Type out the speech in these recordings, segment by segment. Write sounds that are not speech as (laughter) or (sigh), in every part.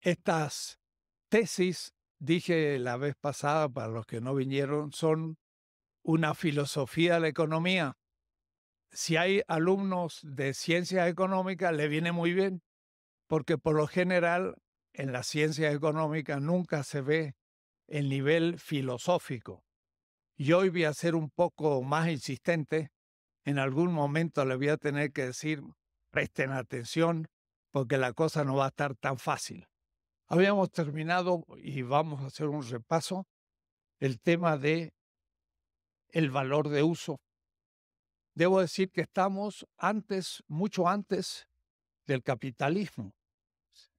Estas tesis, dije la vez pasada para los que no vinieron, son una filosofía de la economía. Si hay alumnos de ciencias económicas, le viene muy bien, porque por lo general en las ciencias económicas nunca se ve el nivel filosófico. Y hoy voy a ser un poco más insistente. En algún momento le voy a tener que decir, presten atención, porque la cosa no va a estar tan fácil. Habíamos terminado y vamos a hacer un repaso el tema de el valor de uso. Debo decir que estamos antes, mucho antes del capitalismo.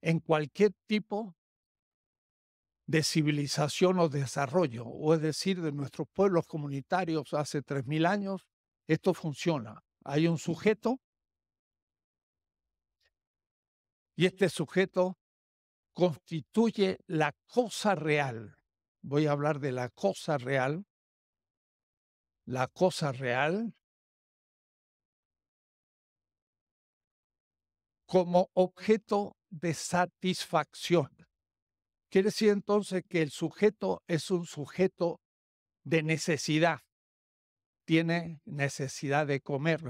En cualquier tipo de civilización o desarrollo, o es decir, de nuestros pueblos comunitarios hace 3.000 años, esto funciona. Hay un sujeto y este sujeto constituye la cosa real. Voy a hablar de la cosa real. La cosa real como objeto de satisfacción. Quiere decir entonces que el sujeto es un sujeto de necesidad, tiene necesidad de comer,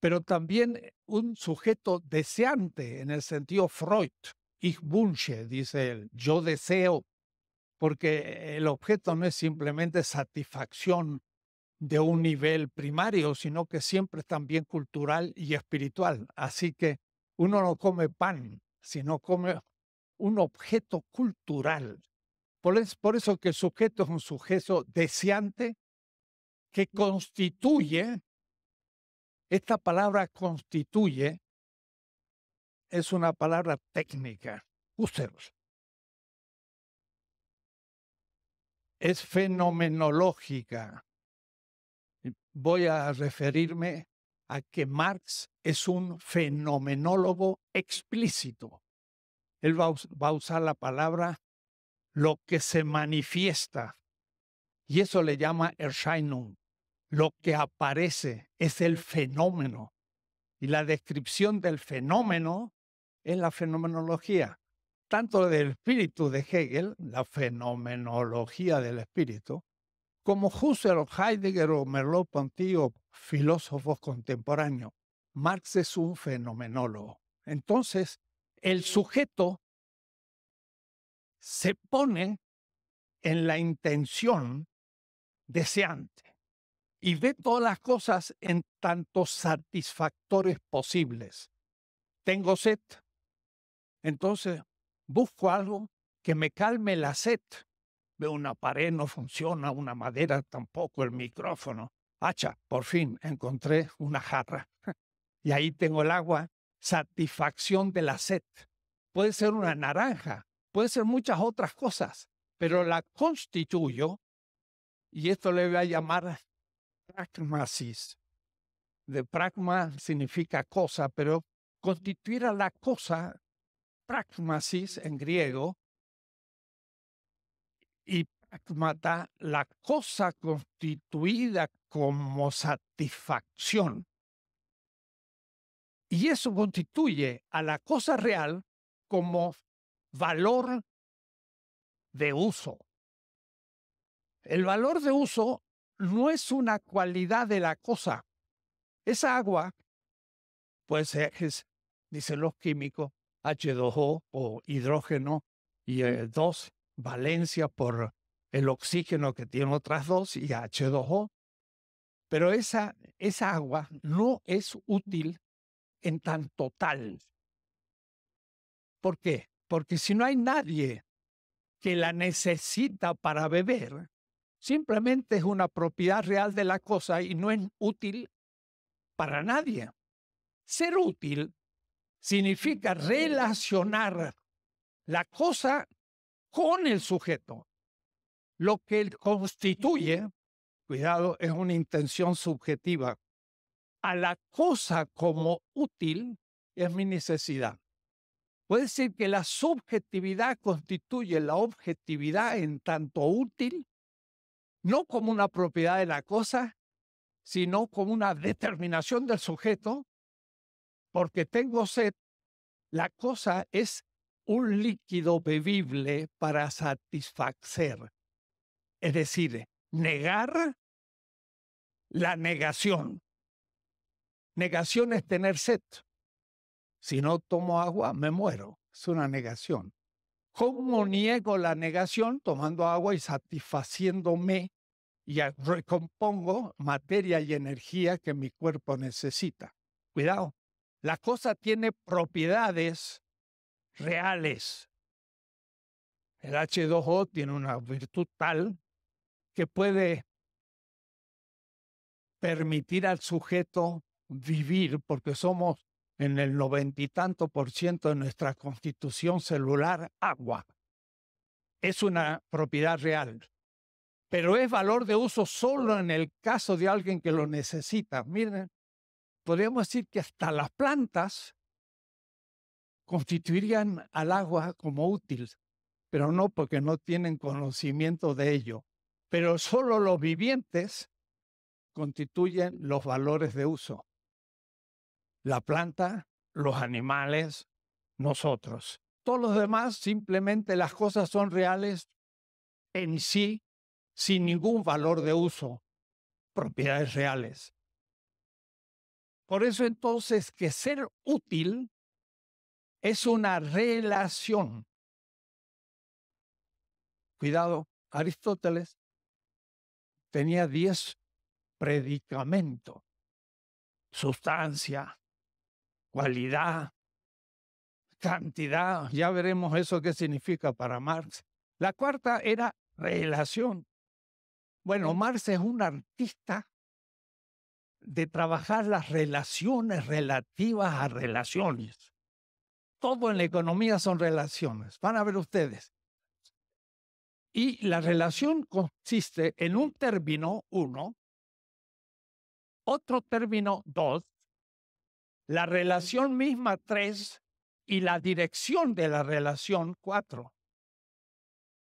pero también eh, un sujeto deseante en el sentido Freud, Ich wünsche, dice él, yo deseo, porque el objeto no es simplemente satisfacción de un nivel primario, sino que siempre es también cultural y espiritual. Así que uno no come pan, sino come un objeto cultural. Por, por eso que el sujeto es un sujeto deseante que constituye, esta palabra constituye, es una palabra técnica, Ustedes. Es fenomenológica. Voy a referirme a que Marx es un fenomenólogo explícito. Él va, va a usar la palabra lo que se manifiesta, y eso le llama Erscheinung. Lo que aparece es el fenómeno. Y la descripción del fenómeno en la fenomenología, tanto del espíritu de Hegel, la fenomenología del espíritu, como Husserl, Heidegger o Merleau-Ponty filósofos contemporáneos. Marx es un fenomenólogo. Entonces, el sujeto se pone en la intención deseante y ve todas las cosas en tantos satisfactores posibles. Tengo sed, entonces, busco algo que me calme la sed. Veo una pared, no funciona, una madera tampoco, el micrófono. Hacha, por fin encontré una jarra. Y ahí tengo el agua, satisfacción de la sed. Puede ser una naranja, puede ser muchas otras cosas, pero la constituyo, y esto le voy a llamar pragmasis. De pragma significa cosa, pero constituir a la cosa pragmasis en griego y pragmata, la cosa constituida como satisfacción. Y eso constituye a la cosa real como valor de uso. El valor de uso no es una cualidad de la cosa. Esa agua, pues es, dicen los químicos, H2O o hidrógeno y eh, dos, valencia por el oxígeno que tiene otras dos y H2O. Pero esa, esa agua no es útil en tan total. ¿Por qué? Porque si no hay nadie que la necesita para beber, simplemente es una propiedad real de la cosa y no es útil para nadie. Ser útil significa relacionar la cosa con el sujeto. Lo que constituye, cuidado, es una intención subjetiva. A la cosa como útil es mi necesidad. Puede decir que la subjetividad constituye la objetividad en tanto útil, no como una propiedad de la cosa, sino como una determinación del sujeto porque tengo sed. La cosa es un líquido bebible para satisfacer. Es decir, negar la negación. Negación es tener sed. Si no tomo agua, me muero. Es una negación. ¿Cómo niego la negación? Tomando agua y satisfaciéndome y recompongo materia y energía que mi cuerpo necesita. Cuidado, la cosa tiene propiedades reales. El H2O tiene una virtud tal que puede permitir al sujeto vivir, porque somos en el noventa y tanto por ciento de nuestra constitución celular agua. Es una propiedad real, pero es valor de uso solo en el caso de alguien que lo necesita. Miren, podríamos decir que hasta las plantas constituirían al agua como útil, pero no porque no tienen conocimiento de ello. Pero solo los vivientes constituyen los valores de uso. La planta, los animales, nosotros. Todos los demás simplemente las cosas son reales en sí, sin ningún valor de uso, propiedades reales. Por eso entonces que ser útil es una relación. Cuidado, Aristóteles tenía diez predicamentos, sustancia, cualidad, cantidad, ya veremos eso qué significa para Marx. La cuarta era relación. Bueno, Marx es un artista de trabajar las relaciones relativas a relaciones. Todo en la economía son relaciones. Van a ver ustedes. Y la relación consiste en un término, uno, otro término, dos, la relación misma, tres, y la dirección de la relación, cuatro.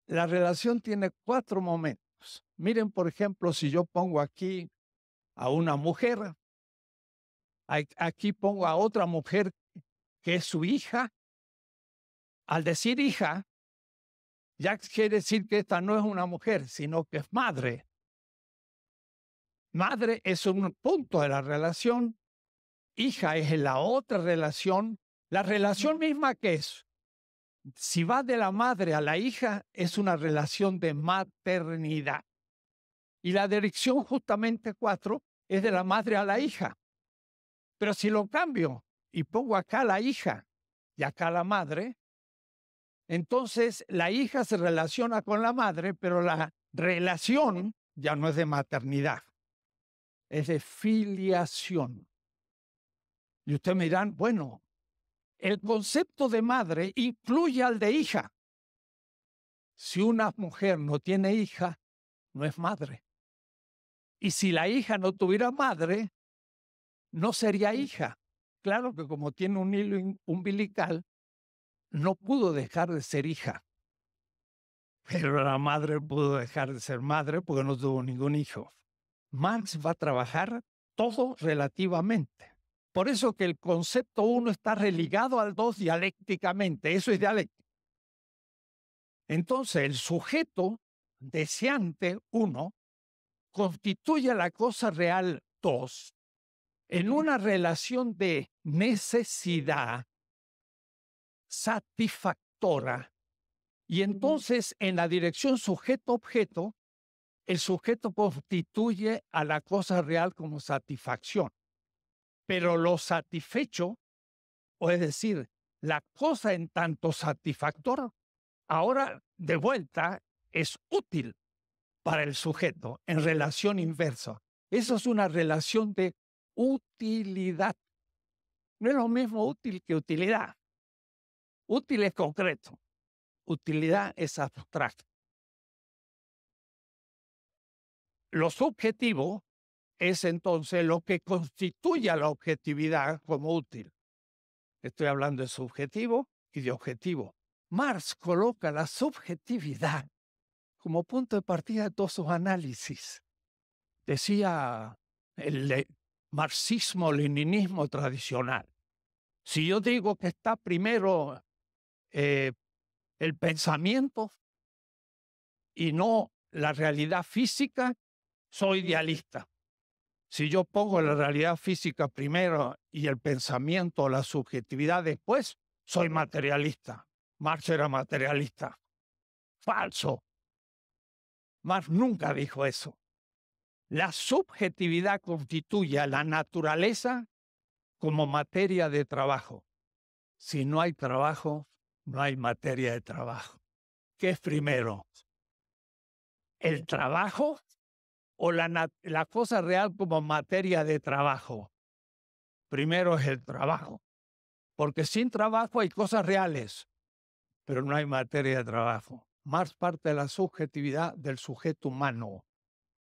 La relación tiene cuatro momentos. Miren, por ejemplo, si yo pongo aquí a una mujer. Aquí pongo a otra mujer que es su hija. Al decir hija, ya quiere decir que esta no es una mujer, sino que es madre. Madre es un punto de la relación, hija es la otra relación, la relación misma que es. Si va de la madre a la hija, es una relación de maternidad. Y la dirección justamente cuatro es de la madre a la hija. Pero si lo cambio y pongo acá la hija y acá la madre, entonces la hija se relaciona con la madre, pero la relación ya no es de maternidad, es de filiación. Y ustedes me dirán, bueno, el concepto de madre incluye al de hija. Si una mujer no tiene hija, no es madre. Y si la hija no tuviera madre, no sería hija. Claro que como tiene un hilo umbilical, no pudo dejar de ser hija. Pero la madre pudo dejar de ser madre porque no tuvo ningún hijo. Marx va a trabajar todo relativamente. Por eso que el concepto uno está religado al dos dialécticamente. Eso es dialéctico. Entonces, el sujeto deseante uno constituye la cosa real dos en una relación de necesidad satisfactora. Y entonces en la dirección sujeto-objeto, el sujeto constituye a la cosa real como satisfacción. Pero lo satisfecho, o es decir, la cosa en tanto satisfactor ahora de vuelta es útil para el sujeto en relación inversa. Eso es una relación de utilidad. No es lo mismo útil que utilidad. Útil es concreto. Utilidad es abstracto. Lo subjetivo es entonces lo que constituye la objetividad como útil. Estoy hablando de subjetivo y de objetivo. Marx coloca la subjetividad como punto de partida de todos sus análisis. Decía el marxismo-leninismo tradicional. Si yo digo que está primero eh, el pensamiento y no la realidad física, soy idealista. Si yo pongo la realidad física primero y el pensamiento o la subjetividad después, soy materialista. Marx era materialista. Falso. Marx nunca dijo eso. La subjetividad constituye la naturaleza como materia de trabajo. Si no hay trabajo, no hay materia de trabajo. ¿Qué es primero? ¿El trabajo o la, la cosa real como materia de trabajo? Primero es el trabajo, porque sin trabajo hay cosas reales, pero no hay materia de trabajo. Marx parte de la subjetividad del sujeto humano.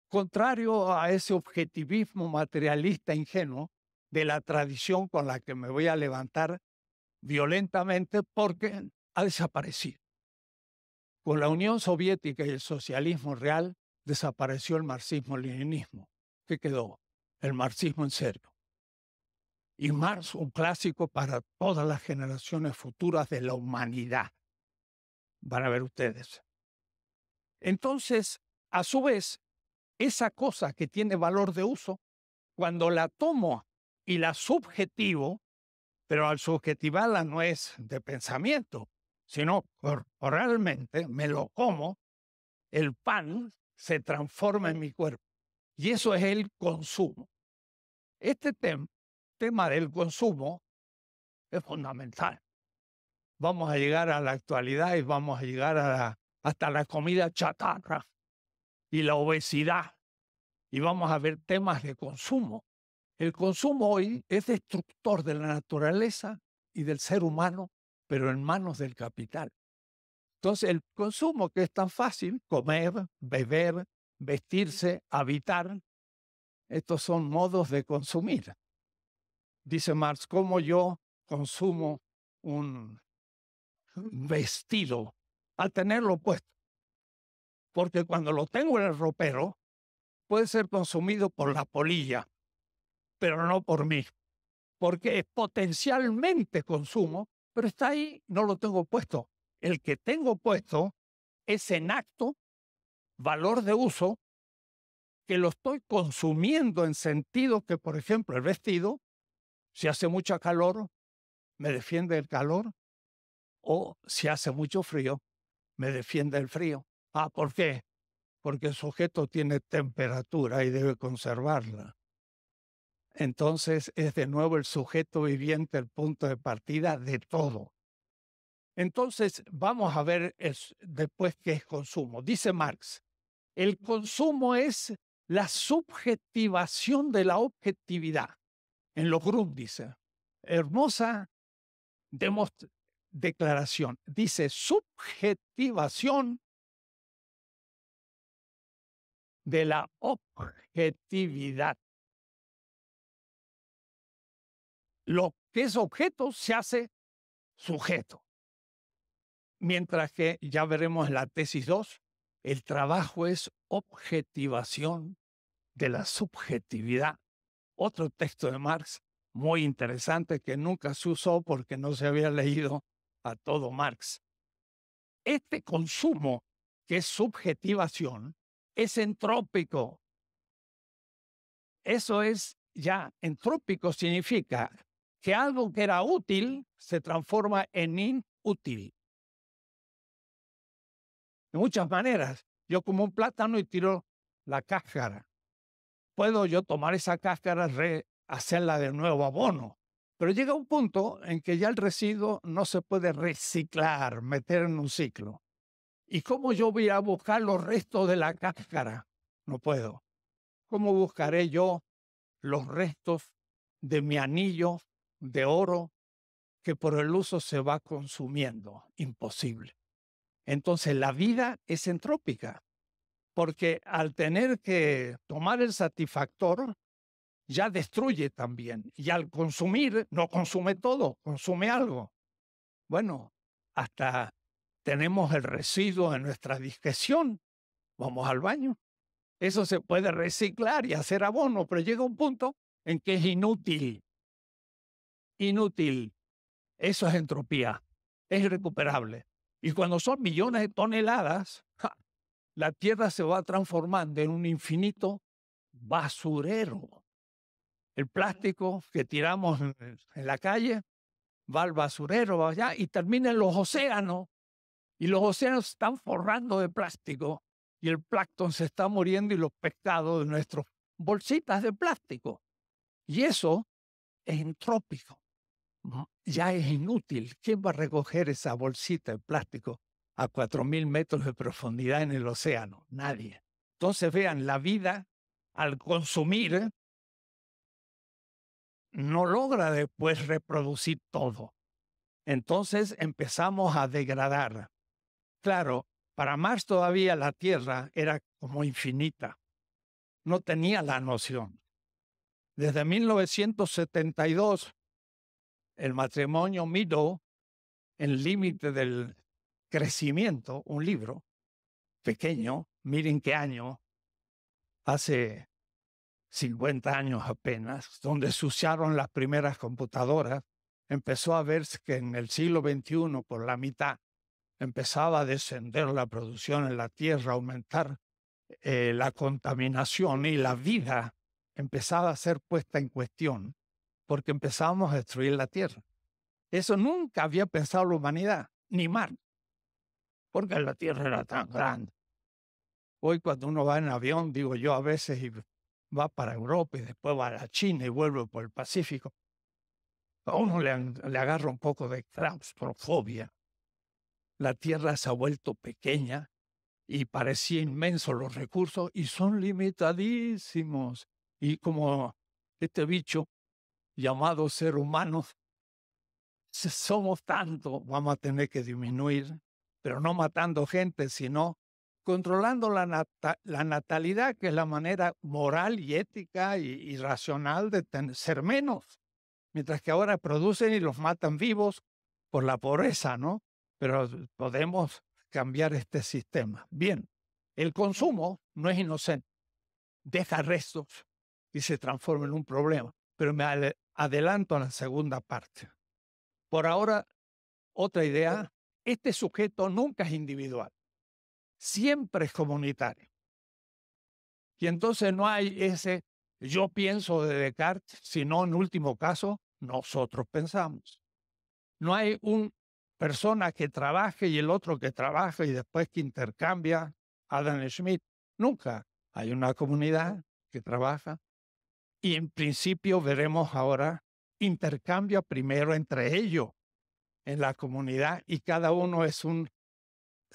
Contrario a ese objetivismo materialista ingenuo de la tradición con la que me voy a levantar violentamente porque ha desaparecido. Con la Unión Soviética y el socialismo real desapareció el marxismo-leninismo. ¿Qué quedó? El marxismo en serio. Y Marx, un clásico para todas las generaciones futuras de la humanidad van a ver ustedes. Entonces, a su vez, esa cosa que tiene valor de uso, cuando la tomo y la subjetivo, pero al subjetivarla no es de pensamiento, sino realmente me lo como, el pan se transforma en mi cuerpo. Y eso es el consumo. Este tema del consumo es fundamental vamos a llegar a la actualidad y vamos a llegar a hasta la comida chatarra y la obesidad. Y vamos a ver temas de consumo. El consumo hoy es destructor de la naturaleza y del ser humano, pero en manos del capital. Entonces, el consumo que es tan fácil, comer, beber, vestirse, habitar, estos son modos de consumir. Dice Marx, como yo consumo un vestido al tenerlo puesto. Porque cuando lo tengo en el ropero, puede ser consumido por la polilla, pero no por mí. Porque es potencialmente consumo, pero está ahí, no lo tengo puesto. El que tengo puesto es en acto, valor de uso, que lo estoy consumiendo en sentido que, por ejemplo, el vestido, si hace mucha calor, me defiende el calor, o si hace mucho frío, me defiende el frío. Ah, ¿por qué? Porque el sujeto tiene temperatura y debe conservarla. Entonces es de nuevo el sujeto viviente el punto de partida de todo. Entonces vamos a ver después qué es consumo. Dice Marx, el consumo es la subjetivación de la objetividad. En los dice, hermosa demostración declaración. Dice subjetivación de la objetividad. Lo que es objeto se hace sujeto. Mientras que ya veremos la tesis 2, el trabajo es objetivación de la subjetividad. Otro texto de Marx muy interesante que nunca se usó porque no se había leído a todo Marx. Este consumo, que es subjetivación, es entrópico. Eso es ya, entrópico significa que algo que era útil se transforma en inútil. De muchas maneras, yo como un plátano y tiro la cáscara. Puedo yo tomar esa cáscara, hacerla de nuevo abono, pero llega un punto en que ya el residuo no se puede reciclar, meter en un ciclo. ¿Y cómo yo voy a buscar los restos de la cáscara? No puedo. ¿Cómo buscaré yo los restos de mi anillo de oro que por el uso se va consumiendo? Imposible. Entonces la vida es entrópica, porque al tener que tomar el satisfactor, ya destruye también. Y al consumir, no consume todo, consume algo. Bueno, hasta tenemos el residuo en nuestra discreción. Vamos al baño. Eso se puede reciclar y hacer abono, pero llega un punto en que es inútil. Inútil. Eso es entropía. Es irrecuperable. Y cuando son millones de toneladas, la Tierra se va transformando en un infinito basurero el plástico que tiramos en la calle va al basurero, va allá y termina en los océanos. Y los océanos están forrando de plástico y el plancton se está muriendo y los pescados de nuestras bolsitas de plástico. Y eso es entrópico. Ya es inútil. ¿Quién va a recoger esa bolsita de plástico a 4.000 metros de profundidad en el océano? Nadie. Entonces vean, la vida al consumir no logra después reproducir todo. Entonces empezamos a degradar. Claro, para más todavía la Tierra era como infinita. No tenía la noción. Desde 1972, el matrimonio Mido, en límite del crecimiento, un libro pequeño, miren qué año, hace 50 años apenas, donde suciaron las primeras computadoras, empezó a verse que en el siglo XXI, por la mitad, empezaba a descender la producción en la tierra, aumentar eh, la contaminación y la vida empezaba a ser puesta en cuestión porque empezábamos a destruir la tierra. Eso nunca había pensado la humanidad, ni mar porque la tierra era tan grande. Hoy cuando uno va en avión, digo yo a veces, va para Europa y después va a China y vuelve por el Pacífico. A uno le, agarra un poco de claustrofobia. La Tierra se ha vuelto pequeña y parecía inmenso los recursos y son limitadísimos. Y como este bicho llamado ser humano, somos tanto, vamos a tener que disminuir, pero no matando gente, sino controlando la, la, natalidad, que es la manera moral y ética y, y racional de ser menos, mientras que ahora producen y los matan vivos por la pobreza, ¿no? Pero podemos cambiar este sistema. Bien, el consumo no es inocente, deja restos y se transforma en un problema, pero me adelanto a la segunda parte. Por ahora, otra idea, este sujeto nunca es individual siempre es comunitario. Y entonces no hay ese yo pienso de Descartes, sino en último caso, nosotros pensamos. No hay una persona que trabaje y el otro que trabaje y después que intercambia Adam Smith Nunca. Hay una comunidad que trabaja y en principio veremos ahora intercambio primero entre ellos en la comunidad y cada uno es un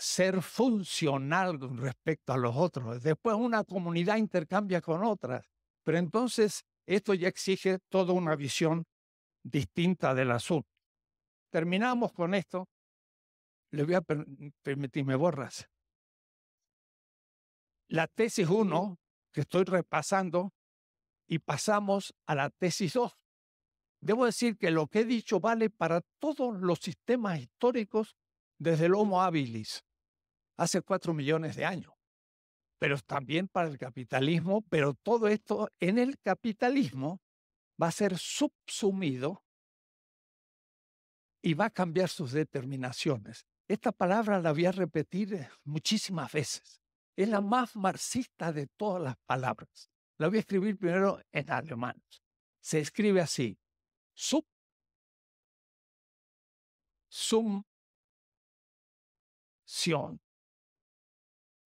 ser funcional respecto a los otros. Después una comunidad intercambia con otras, pero entonces esto ya exige toda una visión distinta del azul. Terminamos con esto. Le voy a permitirme me borras. La tesis 1 que estoy repasando y pasamos a la tesis 2. Debo decir que lo que he dicho vale para todos los sistemas históricos desde el Homo habilis hace cuatro millones de años, pero también para el capitalismo, pero todo esto en el capitalismo va a ser subsumido y va a cambiar sus determinaciones. Esta palabra la voy a repetir eh, muchísimas veces. Es la más marxista de todas las palabras. La voy a escribir primero en alemán. Se escribe así. Sub.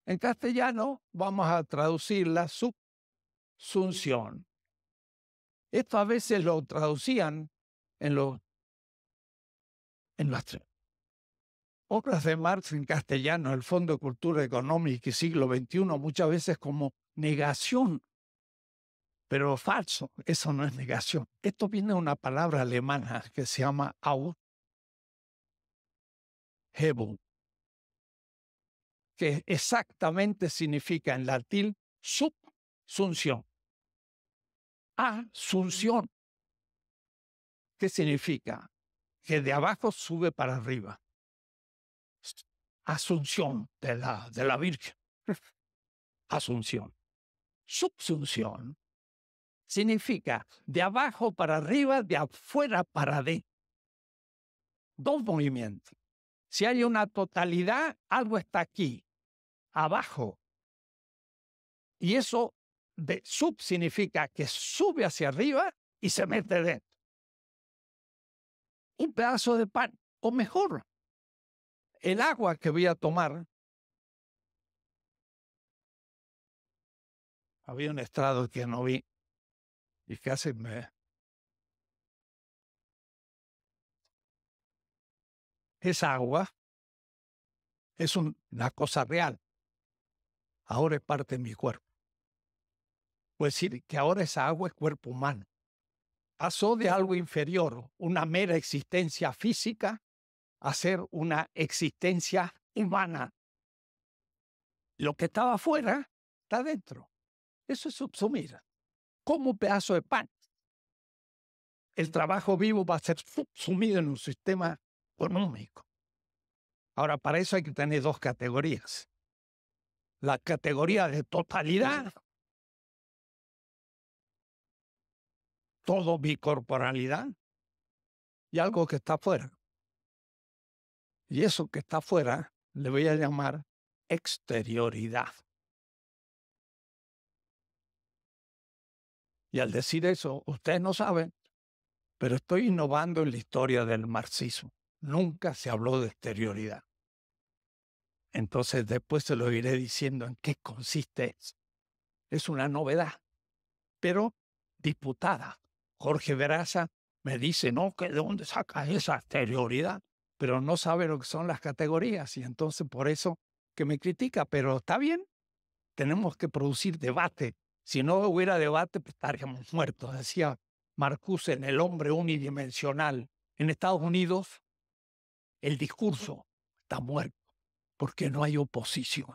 En castellano vamos a traducir la subsunción. Esto a veces lo traducían en, los, en las obras de Marx en castellano, el Fondo de Cultura Económica y siglo XXI, muchas veces como negación, pero falso, eso no es negación. Esto viene de una palabra alemana que se llama Aufhebung, que exactamente significa en latín subsunción. Asunción. ¿Qué significa? Que de abajo sube para arriba. Asunción de la, Virgen. Asunción. Subsunción significa de abajo para arriba, de afuera para adentro. Dos movimientos. Si hay una totalidad, algo está aquí abajo. Y eso de sub significa que sube hacia arriba y se mete dentro. Un pedazo de pan, o mejor, el agua que voy a tomar. Había un estrado que no vi y casi me... Es agua, es una cosa real ahora es parte de mi cuerpo. Puede decir que ahora esa agua es cuerpo humano. Pasó de algo inferior, una mera existencia física, a ser una existencia humana. Lo que estaba afuera está dentro. Eso es subsumir. Como un pedazo de pan. El trabajo vivo va a ser subsumido en un sistema económico. Ahora, para eso hay que tener dos categorías la categoría de totalidad, todo mi corporalidad y algo que está fuera Y eso que está fuera le voy a llamar exterioridad. Y al decir eso, ustedes no saben, pero estoy innovando en la historia del marxismo. Nunca se habló de exterioridad. Entonces después se lo iré diciendo en qué consiste Es una novedad, pero disputada. Jorge Veraza me dice, no, que de dónde saca esa exterioridad, pero no sabe lo que son las categorías y entonces por eso que me critica, pero está bien, tenemos que producir debate. Si no hubiera debate, pues estaríamos muertos, decía Marcuse en El hombre unidimensional. En Estados Unidos, el discurso está muerto porque no hay oposición.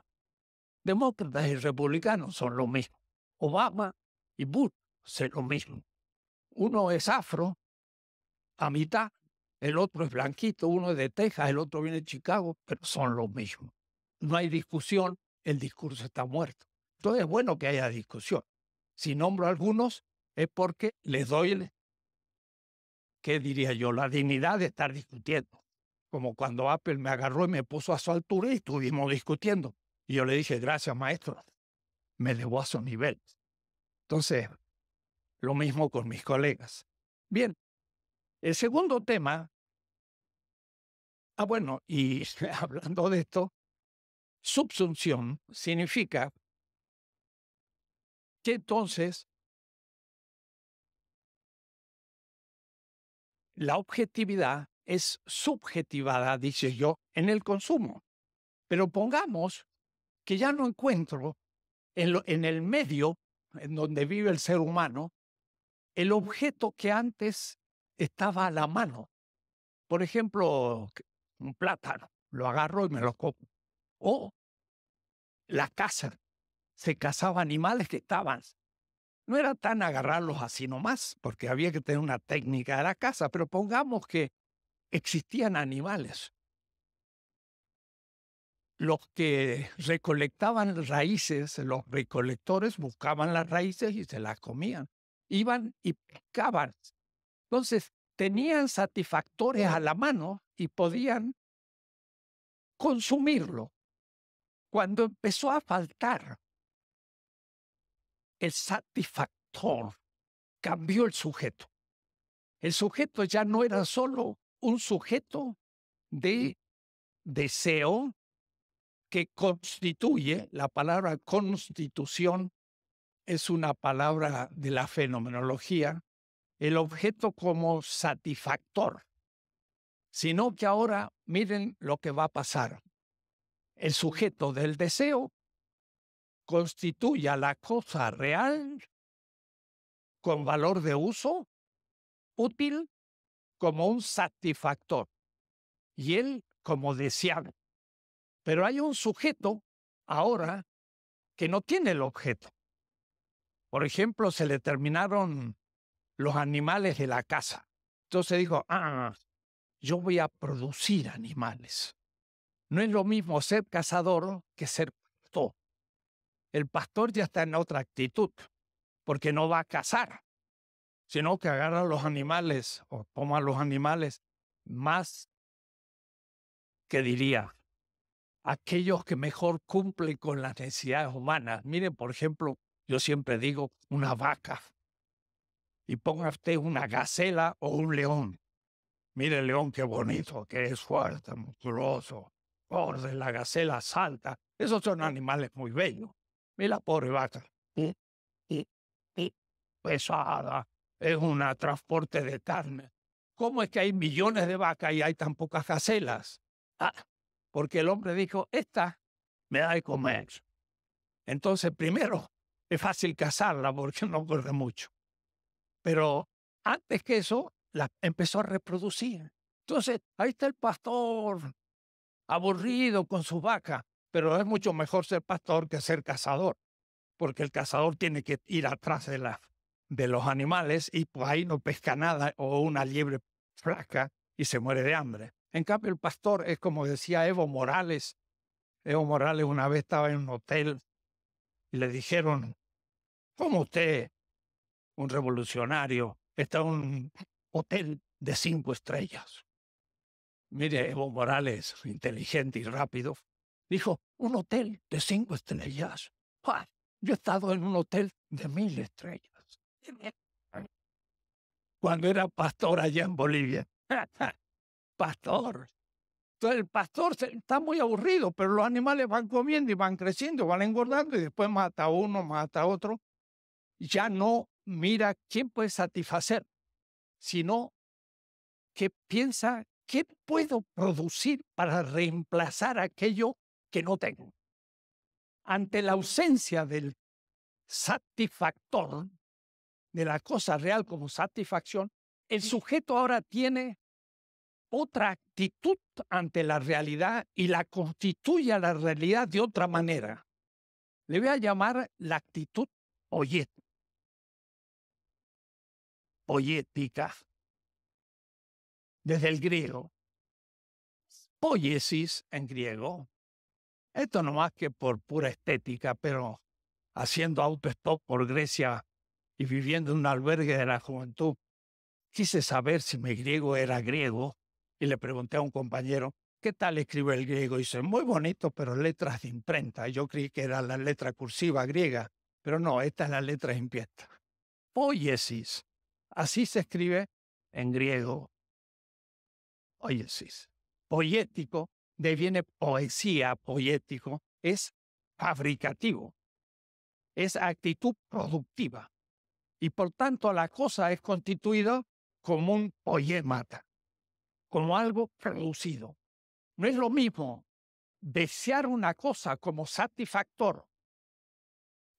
Demócratas y republicanos son lo mismo. Obama y Bush son lo mismo. Uno es afro, a mitad, el otro es blanquito, uno es de Texas, el otro viene de Chicago, pero son lo mismo. No hay discusión, el discurso está muerto. Entonces es bueno que haya discusión. Si nombro a algunos es porque les doy, ¿qué diría yo?, la dignidad de estar discutiendo como cuando Apple me agarró y me puso a su altura y estuvimos discutiendo. Y yo le dije, gracias maestro, me llevó a su nivel. Entonces, lo mismo con mis colegas. Bien, el segundo tema, ah bueno, y (laughs) hablando de esto, subsunción significa que entonces la objetividad es subjetivada, dice yo, en el consumo. Pero pongamos que ya no encuentro en, en el medio en donde vive el ser humano el objeto que antes estaba a la mano. Por ejemplo, un plátano, lo agarro y me lo como. O la caza, se cazaban animales que estaban. No era tan agarrarlos así nomás, porque había que tener una técnica de la caza, pero pongamos que existían animales. Los que recolectaban raíces, los recolectores buscaban las raíces y se las comían. Iban y pescaban. Entonces, tenían satisfactores a la mano y podían consumirlo. Cuando empezó a faltar el satisfactor, cambió el sujeto. El sujeto ya no era solo un sujeto de deseo que constituye, la palabra constitución es una palabra de la fenomenología, el objeto como satisfactor, sino que ahora miren lo que va a pasar. El sujeto del deseo constituye la cosa real con valor de uso, útil, como un satisfactor y él como deseado. Pero hay un sujeto ahora que no tiene el objeto. Por ejemplo, se le terminaron los animales de la casa. Entonces dijo, ah, yo voy a producir animales. No es lo mismo ser cazador que ser pastor. El pastor ya está en otra actitud, porque no va a cazar, sino que agarra a los animales o toma a los animales más que diría aquellos que mejor cumplen con las necesidades humanas. Miren, por ejemplo, yo siempre digo una vaca y ponga usted una gacela o un león. Mire, el león, qué bonito, qué es fuerte, musculoso, Corre, la gacela salta. Esos son animales muy bellos. Mira, pobre vaca, pesada, es un transporte de carne. ¿Cómo es que hay millones de vacas y hay tan pocas caselas? Ah, porque el hombre dijo, esta me da de comer. Entonces, primero, es fácil cazarla porque (laughs) no corre mucho. Pero antes que eso, la empezó a reproducir. Entonces, ahí está el pastor, aburrido con su vaca, pero es mucho mejor ser pastor que ser cazador, porque el cazador tiene que ir atrás de la de los animales y pues ahí no pesca nada o una liebre flaca y se muere de hambre. En cambio, el pastor es como decía Evo Morales. Evo Morales una vez estaba en un hotel y le dijeron, ¿cómo usted, un revolucionario, está en un hotel de cinco estrellas? Mire, Evo Morales, inteligente y rápido, dijo, ¿un hotel de cinco estrellas? Yo he estado en un hotel de mil estrellas. Ah. cuando era pastor allá en Bolivia. (laughs) pastor. Entonces el pastor está muy aburrido, pero los animales van comiendo y van creciendo, van engordando y después mata uno, mata a otro. Ya no mira quién puede satisfacer, sino que piensa qué puedo producir para reemplazar aquello que no tengo. Ante la ausencia del satisfactor, de la cosa real como satisfacción, el sujeto ahora tiene otra actitud ante la realidad y la constituye a la realidad de otra manera. Le voy a llamar la actitud poética desde el griego. Poiesis en griego. Esto no más que por pura estética, pero haciendo autostop por Grecia y viviendo en un albergue de la juventud. Quise saber si mi griego era griego y le pregunté a un compañero, ¿qué tal escribe el griego? Y dice, muy bonito, pero letras de imprenta. yo creí que era la letra cursiva griega, pero no, esta es la letra impiesta. Poiesis. Así se escribe en griego. Poiesis. Poético, deviene poesía, poético, es fabricativo. Es actitud productiva y por tanto la cosa es constituida como un polémata, como algo producido. No es lo mismo desear una cosa como satisfactor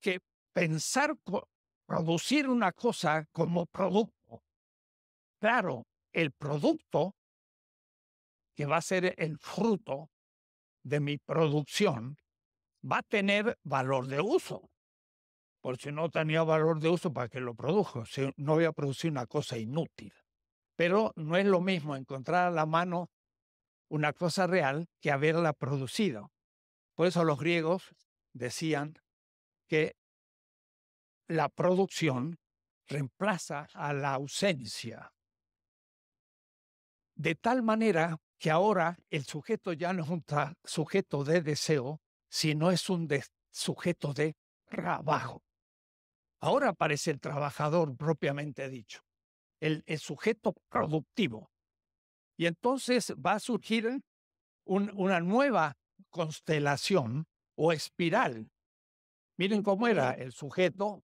que pensar producir una cosa como producto. Claro, el producto, que va a ser el fruto de mi producción, va a tener valor de uso por si no tenía valor de uso para que lo produjo. Si no había producido una cosa inútil. Pero no es lo mismo encontrar a la mano una cosa real que haberla producido. Por eso los griegos decían que la producción reemplaza a la ausencia. De tal manera que ahora el sujeto ya no es un sujeto de deseo, sino es un sujeto de trabajo. Ahora aparece el trabajador propiamente dicho, el, sujeto productivo. Y entonces va a surgir una nueva constelación o espiral. Miren cómo era el sujeto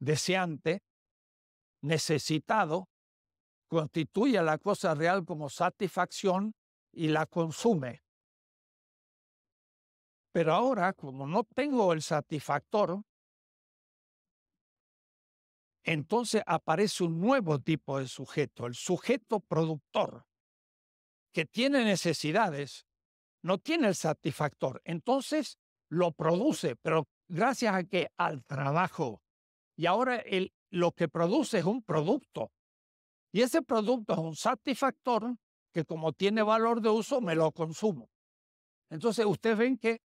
deseante, necesitado, constituye la cosa real como satisfacción y la consume. Pero ahora, como no tengo el satisfactor, entonces aparece un nuevo tipo de sujeto, el sujeto productor, que tiene necesidades, no tiene el satisfactor, entonces lo produce, pero gracias a qué, al trabajo. Y ahora el, lo que produce es un producto. Y ese producto es un satisfactor que como tiene valor de uso, me lo consumo. Entonces ustedes ven que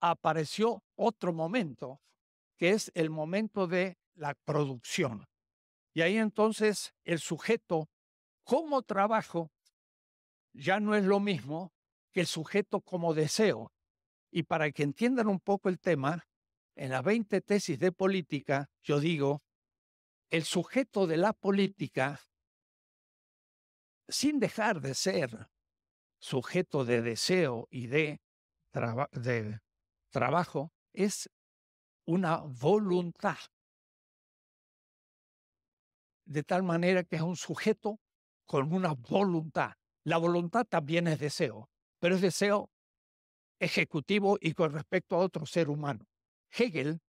apareció otro momento, que es el momento de la producción. Y ahí entonces el sujeto como trabajo ya no es lo mismo que el sujeto como deseo. Y para que entiendan un poco el tema, en las 20 tesis de política yo digo, el sujeto de la política, sin dejar de ser sujeto de deseo y de, de trabajo, es una voluntad de tal manera que es un sujeto con una voluntad. La voluntad también es deseo, pero es deseo ejecutivo y con respecto a otro ser humano. Hegel,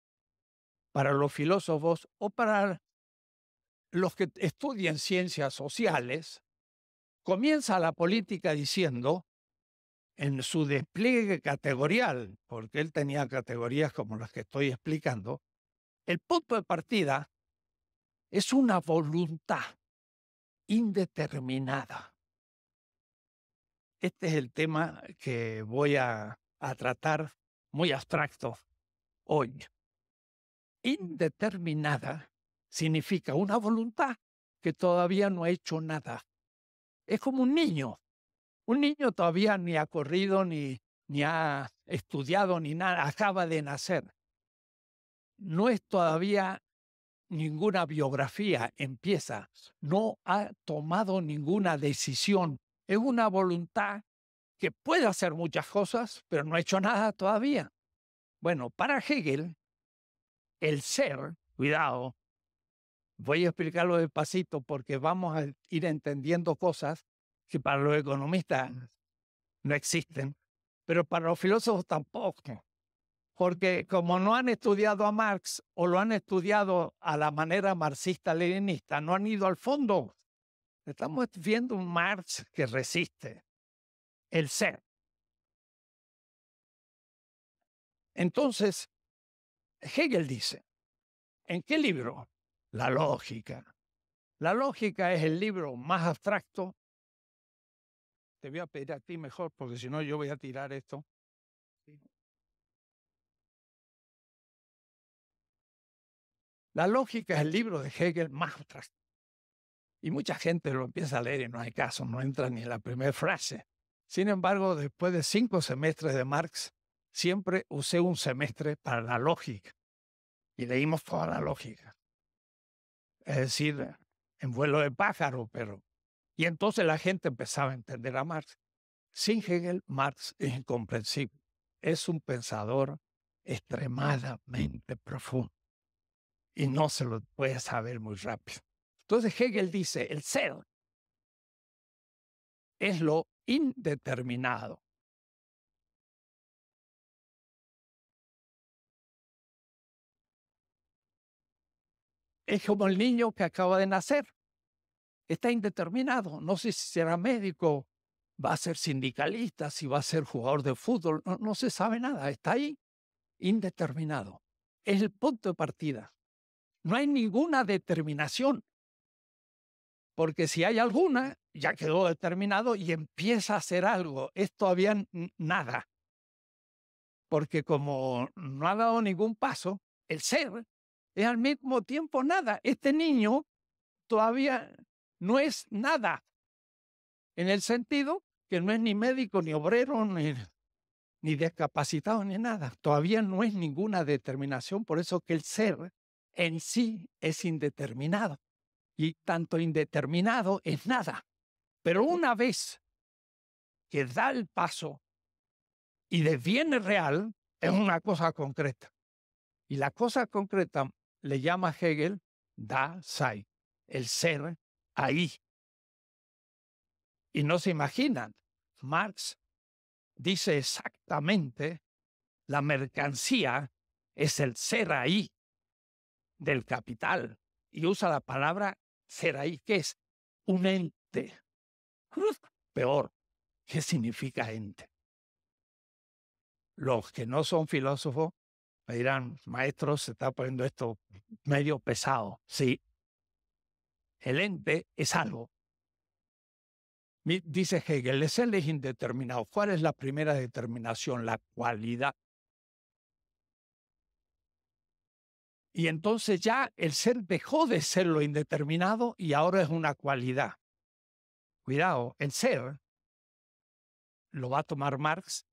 para los filósofos o para los que estudian ciencias sociales, comienza la política diciendo, en su despliegue categorial, porque él tenía categorías como las que estoy explicando, el punto de partida es una voluntad indeterminada. Este es el tema que voy a, tratar muy abstracto hoy. Indeterminada significa una voluntad que todavía no ha hecho nada. Es como un niño. Un niño todavía ni ha corrido, ni, ni ha estudiado, ni nada, acaba de nacer. No es todavía ninguna biografía empieza, no ha tomado ninguna decisión. Es una voluntad que puede hacer muchas cosas, pero no ha hecho nada todavía. Bueno, para Hegel, el ser, cuidado, voy a explicarlo despacito porque vamos a ir entendiendo cosas que para los economistas no existen, pero para los filósofos tampoco porque como no han estudiado a Marx o lo han estudiado a la manera marxista-leninista, no han ido al fondo. Estamos viendo un Marx que resiste el ser. Entonces, Hegel dice, ¿en qué libro? La lógica. La lógica es el libro más abstracto. Te voy a pedir a ti mejor, porque si no yo voy a tirar esto. La lógica es el libro de Hegel más Y mucha gente lo empieza a leer y no hay caso, no entra ni en la primera frase. Sin embargo, después de cinco semestres de Marx, siempre usé un semestre para la lógica. Y leímos toda la lógica. Es decir, en vuelo de pájaro, pero... Y entonces la gente empezaba a entender a Marx. Sin Hegel, Marx es incomprensible. Es un pensador extremadamente profundo y no se lo puede saber muy rápido. Entonces Hegel dice, el ser es lo indeterminado. Es como el niño que acaba de nacer. Está indeterminado. No sé si será médico, va a ser sindicalista, si va a ser jugador de fútbol. no se sabe nada. Está ahí indeterminado. Es el punto de partida no hay ninguna determinación. Porque si hay alguna, ya quedó determinado y empieza a hacer algo. Es todavía nada. Porque como no ha dado ningún paso, el ser es al mismo tiempo nada. Este niño todavía no es nada. En el sentido que no es ni médico, ni obrero, ni, ni discapacitado, ni nada. Todavía no es ninguna determinación. Por eso que el ser en sí es indeterminado y tanto indeterminado es nada. Pero una vez que da el paso y deviene real, es una cosa concreta. Y la cosa concreta le llama Hegel da Dasein, el ser ahí. Y no se imaginan, Marx dice exactamente, la mercancía es el ser ahí del capital y usa la palabra ahí, que es un ente. Peor, ¿qué significa ente? Los que no son filósofos me dirán, maestros, se está poniendo esto medio pesado. Sí, el ente es algo. Dice Hegel, el ser es indeterminado. ¿Cuál es la primera determinación? La cualidad. Y entonces ya el ser dejó de ser lo indeterminado y ahora es una cualidad. Cuidado, el ser lo va a tomar Marx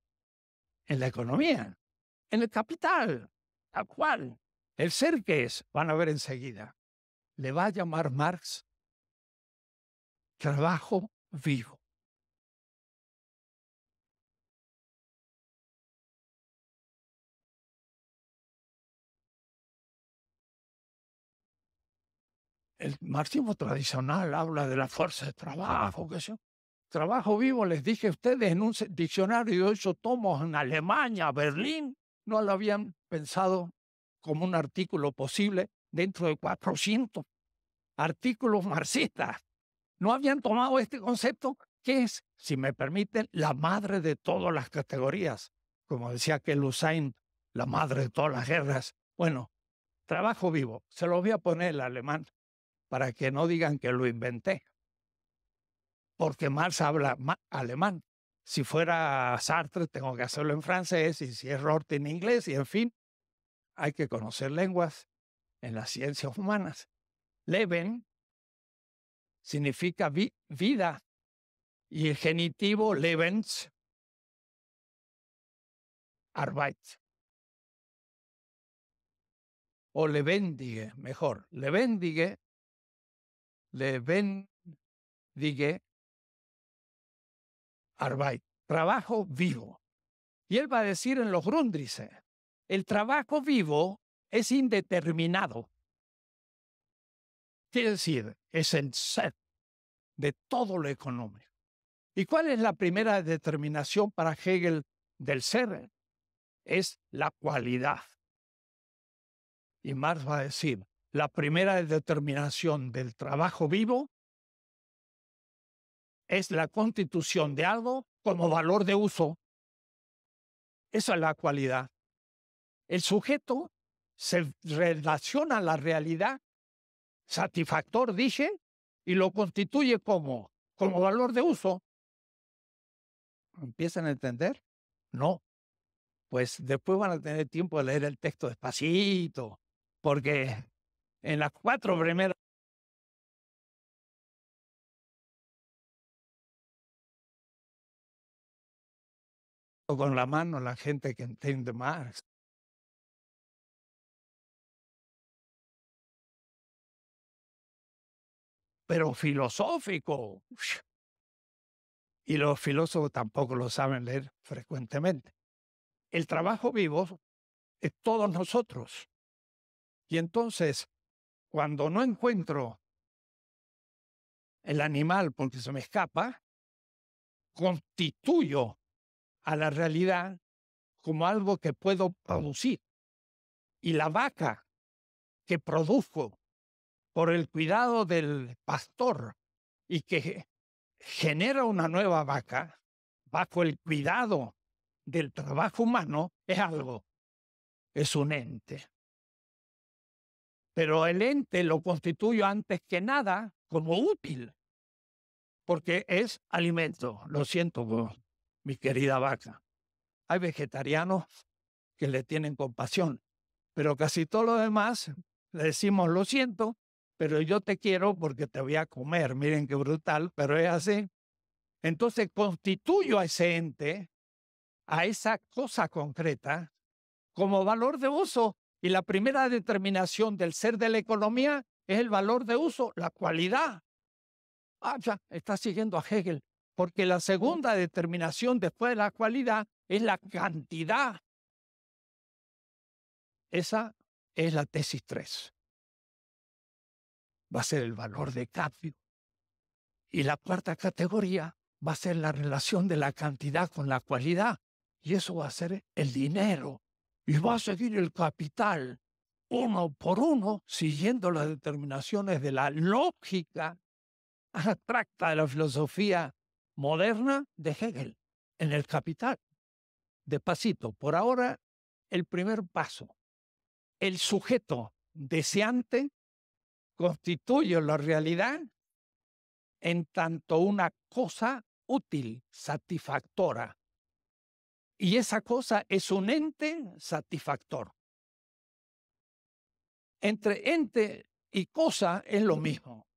en la economía, en el capital, tal cual. El ser que es, van a ver enseguida, le va a llamar Marx trabajo vivo. el marxismo tradicional habla de la fuerza de trabajo, qué sé Trabajo vivo, les dije a ustedes, en un diccionario de ocho tomos en Alemania, Berlín, no lo habían pensado como un artículo posible dentro de 400 artículos marxistas. No habían tomado este concepto que es, si me permiten, la madre de todas las categorías. Como decía que Lusain, la madre de todas las guerras. Bueno, trabajo vivo. Se lo voy a poner el alemán para que no digan que lo inventé. Porque Marx habla alemán. Si fuera Sartre, tengo que hacerlo en francés, y si es Rorty en inglés, y en fin, hay que conocer lenguas en las ciencias humanas. Leben significa vida, y el genitivo Lebens, Arbeit. O Lebendige, mejor, Lebendige le bendigue Arbeit, trabajo vivo. Y él va a decir en los Grundrisse, el trabajo vivo es indeterminado. Quiere decir, es el ser de todo lo económico. ¿Y cuál es la primera determinación para Hegel del ser? Es la cualidad. Y Marx va a decir, la primera determinación del trabajo vivo es la constitución de algo como valor de uso. Esa es la cualidad. El sujeto se relaciona a la realidad satisfactor, dice y lo constituye como, como valor de uso. ¿Empiezan a entender? No. Pues después van a tener tiempo de leer el texto despacito, porque en las cuatro primeras. con la mano la gente que entiende más. Pero filosófico. Y los filósofos tampoco lo saben leer frecuentemente. El trabajo vivo es todos nosotros. Y entonces, cuando no encuentro el animal porque se me escapa, constituyo a la realidad como algo que puedo producir. Y la vaca que produjo por el cuidado del pastor y que genera una nueva vaca bajo el cuidado del trabajo humano es algo, es un ente pero el ente lo constituyo antes que nada como útil, porque es alimento. Lo siento, mi querida vaca. Hay vegetarianos que le tienen compasión, pero casi todo lo demás le decimos lo siento, pero yo te quiero porque te voy a comer. Miren qué brutal, pero es así. Entonces constituyo a ese ente, a esa cosa concreta, como valor de uso y la primera determinación del ser de la economía es el valor de uso, la cualidad. Ah, ya, está siguiendo a Hegel, porque la segunda determinación después de la cualidad es la cantidad. Esa es la tesis 3. Va a ser el valor de cambio. Y la cuarta categoría va a ser la relación de la cantidad con la cualidad. Y eso va a ser el dinero y va a seguir el capital uno por uno, siguiendo las determinaciones de la lógica abstracta de la filosofía moderna de Hegel, en el capital. Despacito, por ahora, el primer paso. El sujeto deseante constituye la realidad en tanto una cosa útil, satisfactora, y esa cosa es un ente satisfactor. Entre ente y cosa es lo mismo.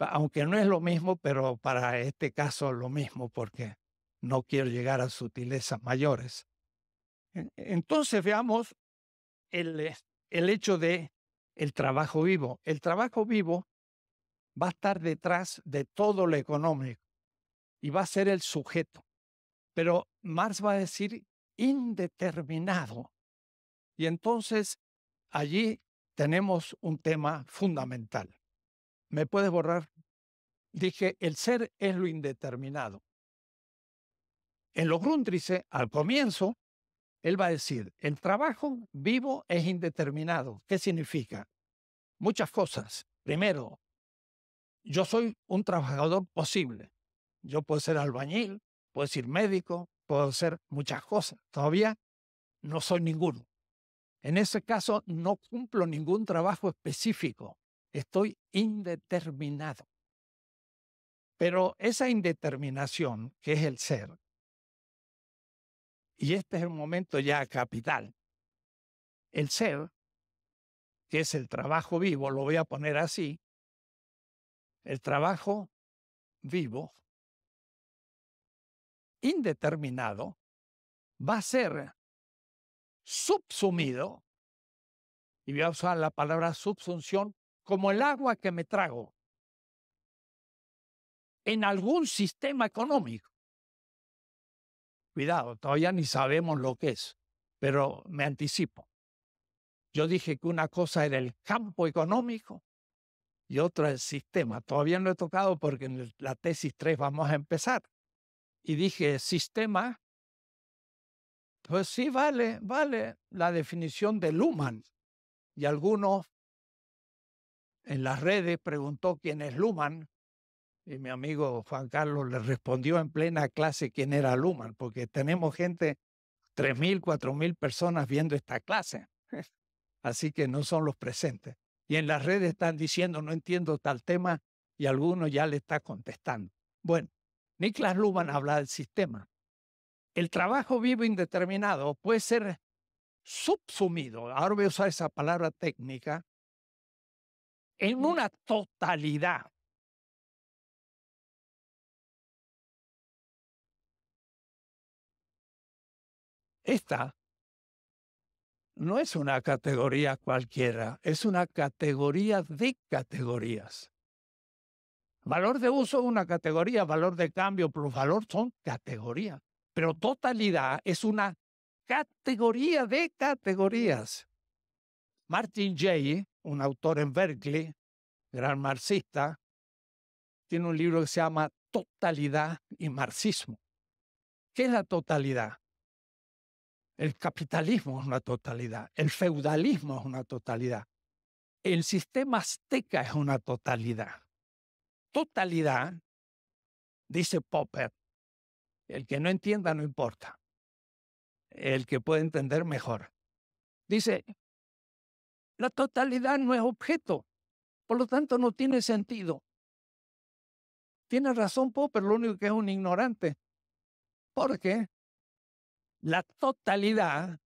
Aunque no es lo mismo, pero para este caso lo mismo, porque no quiero llegar a sutilezas mayores. Entonces veamos el, el hecho de el trabajo vivo. El trabajo vivo va a estar detrás de todo lo económico y va a ser el sujeto pero Marx va a decir indeterminado. Y entonces allí tenemos un tema fundamental. ¿Me puedes borrar? Dije, el ser es lo indeterminado. En lo Grundrisse, al comienzo, él va a decir, el trabajo vivo es indeterminado. ¿Qué significa? Muchas cosas. Primero, yo soy un trabajador posible. Yo puedo ser albañil, puedo decir médico, puedo ser muchas cosas. Todavía no soy ninguno. En ese caso, no cumplo ningún trabajo específico. Estoy indeterminado. Pero esa indeterminación, que es el ser, y este es el momento ya capital, el ser, que es el trabajo vivo, lo voy a poner así, el trabajo vivo indeterminado va a ser subsumido, y voy a usar la palabra subsunción, como el agua que me trago, en algún sistema económico. Cuidado, todavía ni sabemos lo que es, pero me anticipo. Yo dije que una cosa era el campo económico y otra el sistema. Todavía no he tocado porque en la tesis 3 vamos a empezar y dije sistema, pues sí vale, vale la definición de Luhmann. Y algunos en las redes preguntó quién es Luhmann. Y mi amigo Juan Carlos le respondió en plena clase quién era Luhmann, porque tenemos gente, 3.000, 4.000 personas viendo esta clase. (laughs) Así que no son los presentes. Y en las redes están diciendo, no entiendo tal tema, y alguno ya le está contestando. Bueno, Niklas Luhmann habla del sistema. El trabajo vivo indeterminado puede ser subsumido, ahora voy a usar esa palabra técnica, en una totalidad. Esta no es una categoría cualquiera, es una categoría de categorías. Valor de uso es una categoría, valor de cambio, plus valor son categorías, pero totalidad es una categoría de categorías. Martin Jay, un autor en Berkeley, gran marxista, tiene un libro que se llama Totalidad y Marxismo. ¿Qué es la totalidad? El capitalismo es una totalidad, el feudalismo es una totalidad, el sistema azteca es una totalidad totalidad, dice Popper, el que no entienda no importa, el que puede entender mejor. Dice, la totalidad no es objeto, por lo tanto no tiene sentido. Tiene razón Popper, lo único que es un ignorante, porque la totalidad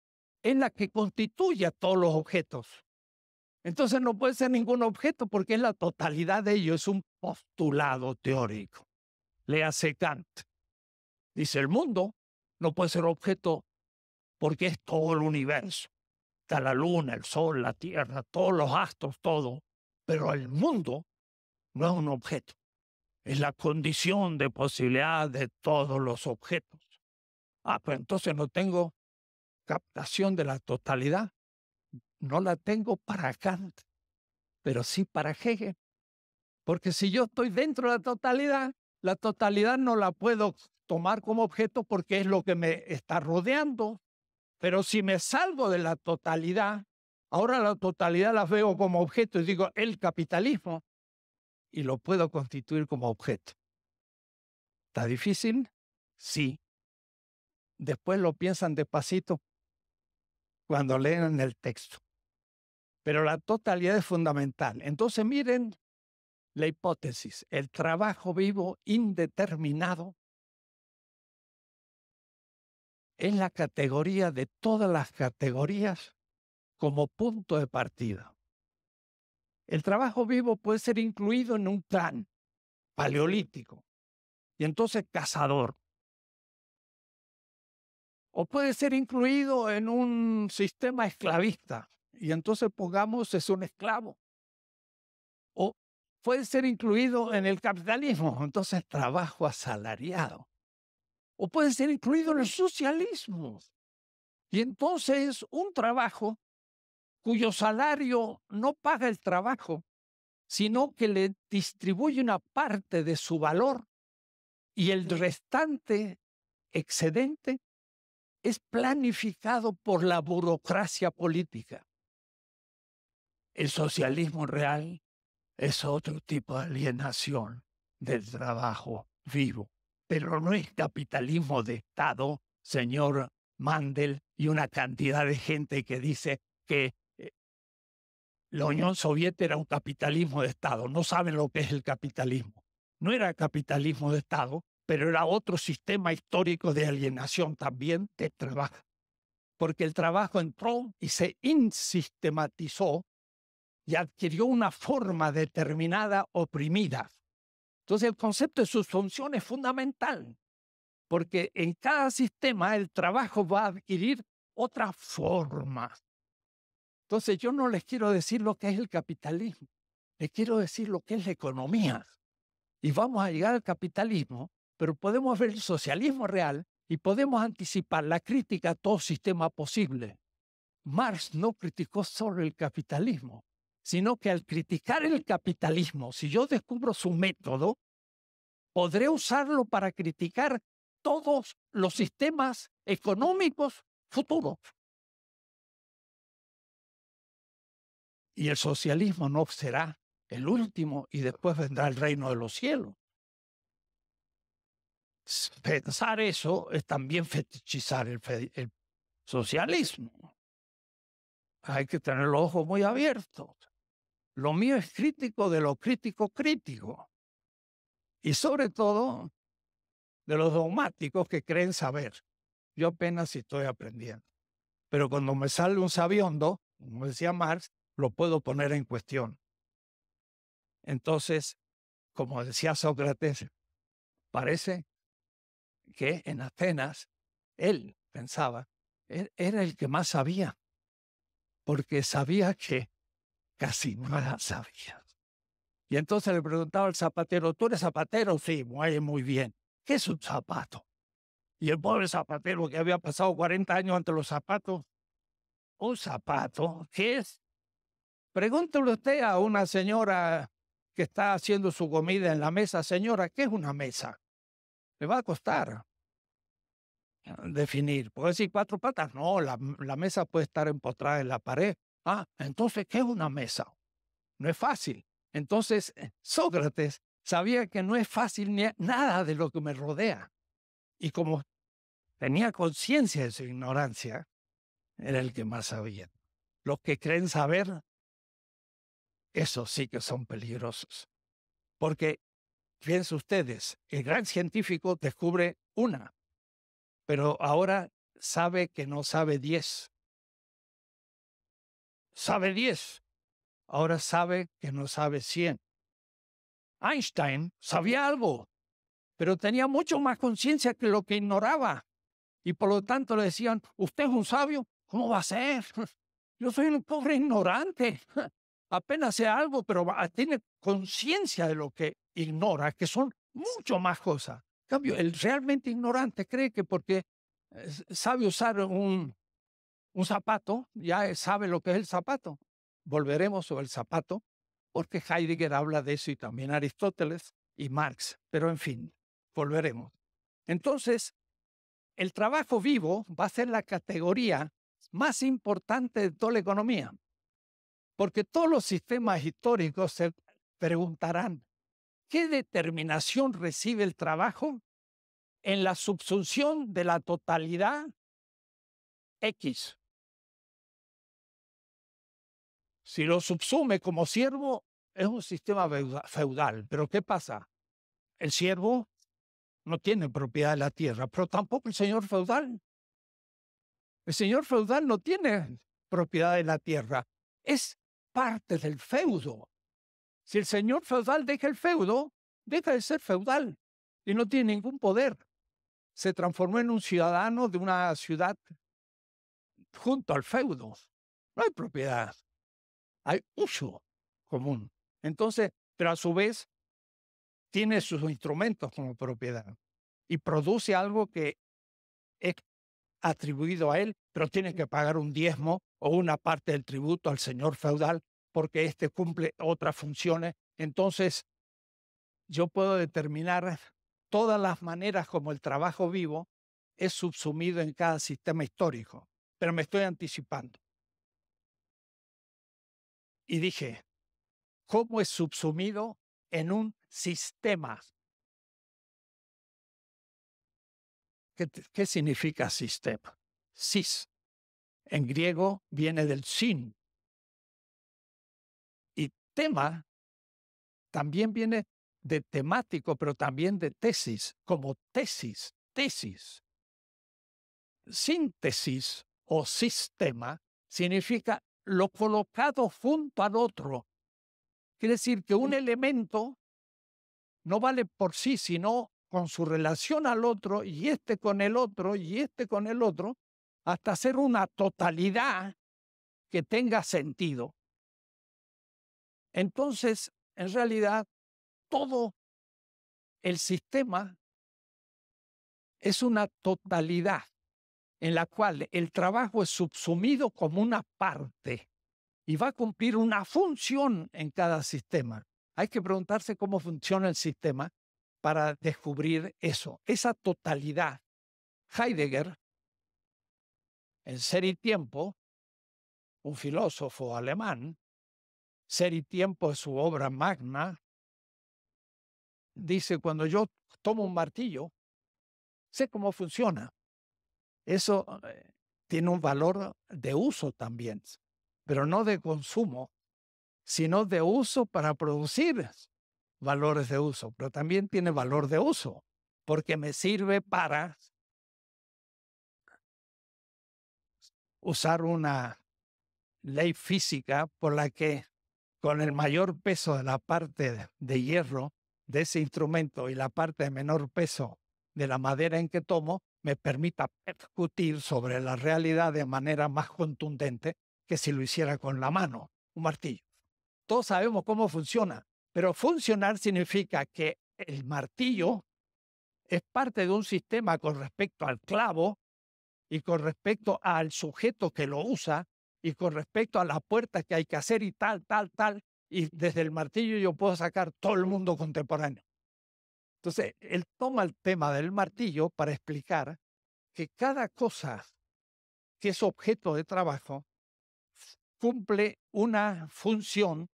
es la que constituye a todos los objetos. Entonces no puede ser ningún objeto porque es la totalidad de ello, es un postulado teórico. Le hace Kant. Dice, el mundo no puede ser objeto porque es todo el universo. Está la luna, el sol, la tierra, todos los astros, todo. Pero el mundo no es un objeto. Es la condición de posibilidad de todos los objetos. Ah, pues entonces no tengo captación de la totalidad no la tengo para Kant, pero sí para Hegel. Porque si yo estoy dentro de la totalidad, la totalidad no la puedo tomar como objeto porque es lo que me está rodeando. Pero si me salgo de la totalidad, ahora la totalidad la veo como objeto y digo el capitalismo y lo puedo constituir como objeto. ¿Está difícil? Sí. Después lo piensan despacito cuando leen el texto. Pero la totalidad es fundamental. Entonces miren la hipótesis, el trabajo vivo indeterminado es la categoría de todas las categorías como punto de partida. El trabajo vivo puede ser incluido en un clan paleolítico y entonces cazador. O puede ser incluido en un sistema esclavista y entonces pongamos, es un esclavo. O puede ser incluido en el capitalismo, entonces trabajo asalariado. O puede ser incluido en el socialismo. Y entonces un trabajo cuyo salario no paga el trabajo, sino que le distribuye una parte de su valor y el restante excedente es planificado por la burocracia política. El socialismo real es otro tipo de alienación del trabajo vivo, pero no es capitalismo de Estado, señor Mandel, y una cantidad de gente que dice que eh, la Unión Soviética era un capitalismo de Estado. No saben lo que es el capitalismo. No era capitalismo de Estado, pero era otro sistema histórico de alienación también de trabajo. Porque el trabajo entró y se insistematizó y adquirió una forma determinada oprimida. Entonces el concepto de sus funciones es fundamental, porque en cada sistema el trabajo va a adquirir otra forma. Entonces yo no les quiero decir lo que es el capitalismo, les quiero decir lo que es la economía. Y vamos a llegar al capitalismo, pero podemos ver el socialismo real y podemos anticipar la crítica a todo sistema posible. Marx no criticó solo el capitalismo, sino que al criticar el capitalismo, si yo descubro su método, podré usarlo para criticar todos los sistemas económicos futuros. Y el socialismo no será el último y después vendrá el reino de los cielos. Pensar eso es también fetichizar el, socialismo. Hay que tener los ojos muy abiertos. Lo mío es crítico de lo crítico crítico. Y sobre todo de los dogmáticos que creen saber. Yo apenas si estoy aprendiendo. Pero cuando me sale un sabiondo, como decía Marx, lo puedo poner en cuestión. Entonces, como decía Sócrates, parece que en Atenas él pensaba, e, era el que más sabía, porque sabía que casi nada sabía. Y entonces le preguntaba al zapatero, ¿tú eres zapatero? Sí, muy, muy bien. ¿Qué es un zapato? Y el pobre zapatero que había pasado 40 años ante los zapatos, ¿un zapato? ¿Qué es? Pregúntele usted a una señora que está haciendo su comida en la mesa, señora, ¿qué es una mesa? Le va a costar ah, definir. puede decir cuatro patas? No, la, la mesa puede estar empotrada en la pared, Ah, entonces, ¿qué es una mesa? No es fácil. Entonces, eh, Sócrates sabía que no es fácil ni nada de lo que me rodea. Y como tenía conciencia de su ignorancia, era el que más sabía. Los que creen saber, eso sí que son peligrosos. Porque, fíjense ustedes, el gran científico descubre una, pero ahora sabe que no sabe diez sabe 10, ahora sabe que no sabe 100. Einstein sabía algo, pero tenía mucho más conciencia que lo que ignoraba. Y por lo tanto le decían, usted es un sabio, ¿cómo va a ser? (laughs) Yo soy un pobre ignorante. (laughs) Apenas sé algo, pero tiene conciencia de lo que ignora, que son mucho más cosas. En cambio, el realmente ignorante cree que porque eh, sabe usar un, un zapato, ya eh, sabe lo que es el zapato. Volveremos sobre el zapato, porque Heidegger habla de eso y también Aristóteles y Marx, pero en fin, volveremos. Entonces, el trabajo vivo va a ser la categoría más importante de toda la economía, porque todos los sistemas históricos se preguntarán, ¿qué determinación recibe el trabajo en la subsunción de la totalidad X? Si lo subsume como siervo, es un sistema feudal. Pero ¿qué pasa? El siervo no tiene propiedad de la tierra, pero tampoco el señor feudal. El señor feudal no tiene propiedad de la tierra, es parte del feudo. Si el señor feudal deja el feudo, deja de ser feudal y no tiene ningún poder. Se transformó en un ciudadano de una ciudad junto al feudo. No hay propiedad hay uso común. Entonces, pero a su vez, tiene sus instrumentos como propiedad y produce algo que es atribuido a él, pero tiene que pagar un diezmo o una parte del tributo al señor feudal porque éste cumple otras funciones. Entonces, yo puedo determinar todas las maneras como el trabajo vivo es subsumido en cada sistema histórico, pero me estoy anticipando y dije, ¿cómo es subsumido en un sistema? ¿Qué, significa sistema? Sis. En griego viene del sin. Y tema también viene de temático, pero también de tesis, como tesis, tesis. Síntesis o sistema significa lo colocado junto al otro. Quiere decir que un elemento no vale por sí, sino con su relación al otro y este con el otro y este con el otro, hasta ser una totalidad que tenga sentido. Entonces, en realidad, todo el sistema es una totalidad en la cual el trabajo es subsumido como una parte y va a cumplir una función en cada sistema. Hay que preguntarse cómo funciona el sistema para descubrir eso, esa totalidad. Heidegger, en Ser y Tiempo, un filósofo alemán, Ser y Tiempo es su obra magna, dice, cuando yo tomo un martillo, sé cómo funciona, eso ah, eh, tiene un valor de uso también, pero no de consumo, sino de uso para producir valores de uso, pero también tiene valor de uso, porque me sirve para usar una ley física por la que con el mayor peso de la parte de hierro de ese instrumento y la parte de menor peso de la madera en que tomo, me permita percutir sobre la realidad de manera más contundente que si lo hiciera con la mano, un martillo. Todos sabemos cómo funciona, pero funcionar significa que el martillo es parte de un sistema con respecto al clavo y con respecto al sujeto que lo usa y con respecto a las puertas que hay que hacer y tal, tal, tal. Y desde el martillo yo puedo sacar todo el mundo contemporáneo. Entonces, él toma el tema del martillo para explicar que cada cosa que es objeto de trabajo cumple una función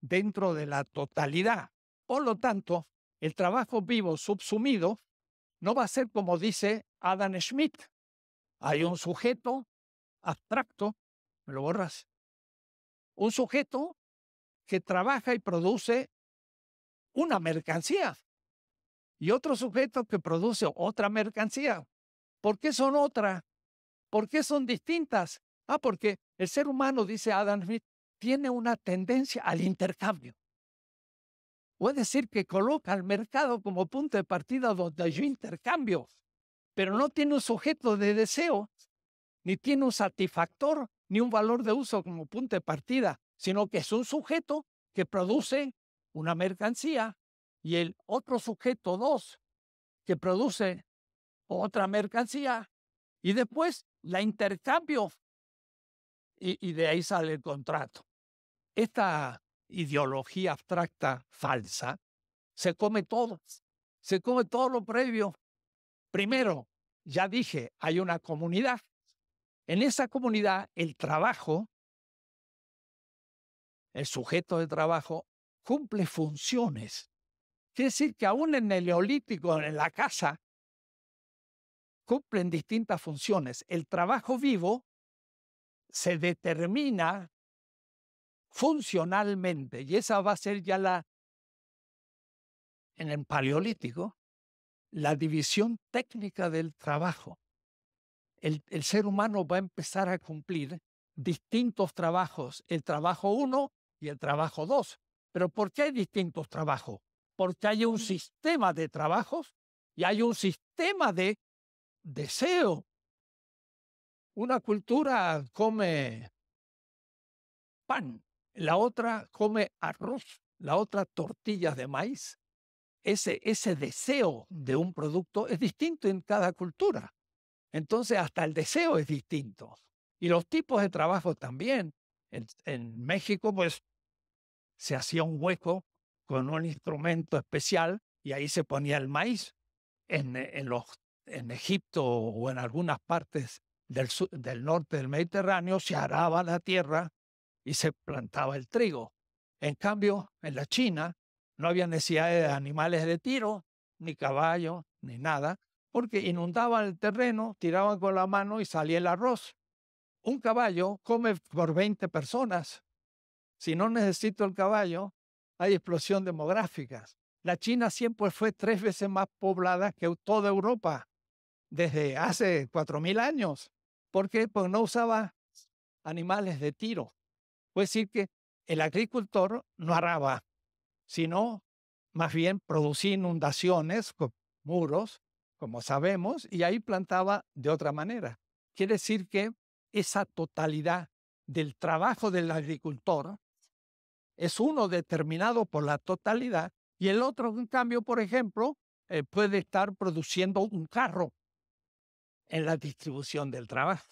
dentro de la totalidad. Por lo tanto, el trabajo vivo subsumido no va a ser como dice Adam Smith. Hay un sujeto abstracto, me lo borras, un sujeto que trabaja y produce una mercancía y otro sujeto que produce otra mercancía. ¿Por qué son otra? ¿Por qué son distintas? Ah, porque el ser humano, dice Adam Smith, tiene una tendencia al intercambio. Puede decir que coloca el mercado como punto de partida donde yo intercambio, pero no tiene un sujeto de deseo, ni tiene un satisfactor, ni un valor de uso como punto de partida, sino que es un sujeto que produce una mercancía y el otro sujeto dos, que produce otra mercancía y después la intercambio y, y, de ahí sale el contrato. Esta ideología abstracta falsa se come todo, se come todo lo previo. Primero, ya dije, hay una comunidad. En esa comunidad el trabajo, el sujeto de trabajo, cumple funciones Quiere decir que aún en el neolítico, en la casa, cumplen distintas funciones. El trabajo vivo se determina funcionalmente y esa va a ser ya la, en el paleolítico, la división técnica del trabajo. El, ser humano va a empezar a cumplir distintos trabajos, el trabajo uno y el trabajo dos. Pero ¿por qué hay distintos trabajos? porque hay un sistema de trabajos y hay un sistema de deseo. Una cultura come pan, la otra come arroz, la otra tortillas de maíz. Ese, ese deseo de un producto es distinto en cada cultura. Entonces hasta el deseo es distinto. Y los tipos de trabajo también. en México, pues, se hacía un hueco con un instrumento especial y ahí se ponía el maíz. En, eh, los, en Egipto o en algunas partes del, del norte del Mediterráneo se araba la tierra y se plantaba el trigo. En cambio, en la China no había necesidad de animales de tiro, ni caballo, ni nada, porque inundaban el terreno, tiraban con la mano y salía el arroz. Un caballo come por 20 personas. Si no necesito el caballo, hay explosión demográfica. La China siempre fue tres veces más poblada que toda Europa desde hace cuatro mil años. ¿Por qué? Porque pues, no usaba animales de tiro. Puede decir que el agricultor no araba, sino más bien producía inundaciones con muros, como sabemos, y ahí plantaba de otra manera. Quiere decir que esa totalidad del trabajo del agricultor es uno determinado por la totalidad y el otro, en cambio, por ejemplo, eh, puede estar produciendo un carro en la distribución del trabajo,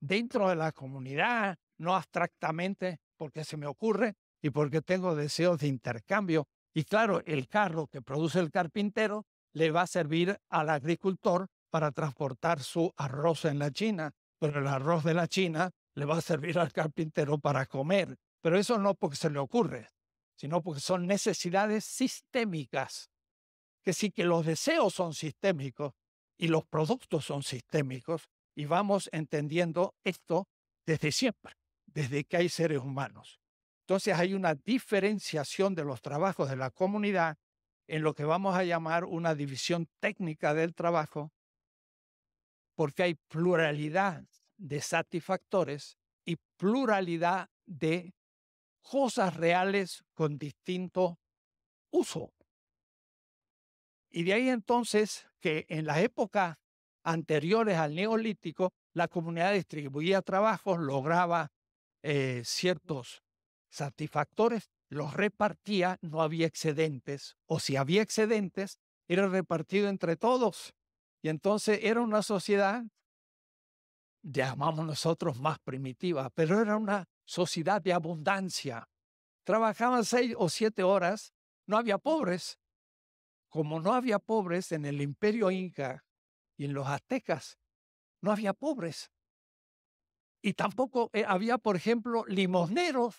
dentro de la comunidad, no abstractamente, porque se me ocurre y porque tengo deseos de intercambio. Y claro, el carro que produce el carpintero le va a servir al agricultor para transportar su arroz en la China, pero el arroz de la China le va a servir al carpintero para comer. Pero eso no porque se le ocurre, sino porque son necesidades sistémicas. Que sí que los deseos son sistémicos y los productos son sistémicos y vamos entendiendo esto desde siempre, desde que hay seres humanos. Entonces hay una diferenciación de los trabajos de la comunidad en lo que vamos a llamar una división técnica del trabajo, porque hay pluralidad de satisfactores y pluralidad de cosas reales con distinto uso. Y de ahí entonces que en las épocas anteriores al neolítico, la comunidad distribuía trabajos, lograba eh, ciertos satisfactores, los repartía, no había excedentes, o si había excedentes, era repartido entre todos. Y entonces era una sociedad, llamamos nosotros más primitiva, pero era una sociedad de abundancia. Trabajaban seis o siete horas, no había pobres. Como no había pobres en el imperio inca y en los aztecas, no había pobres. Y tampoco eh, había, por ejemplo, limosneros.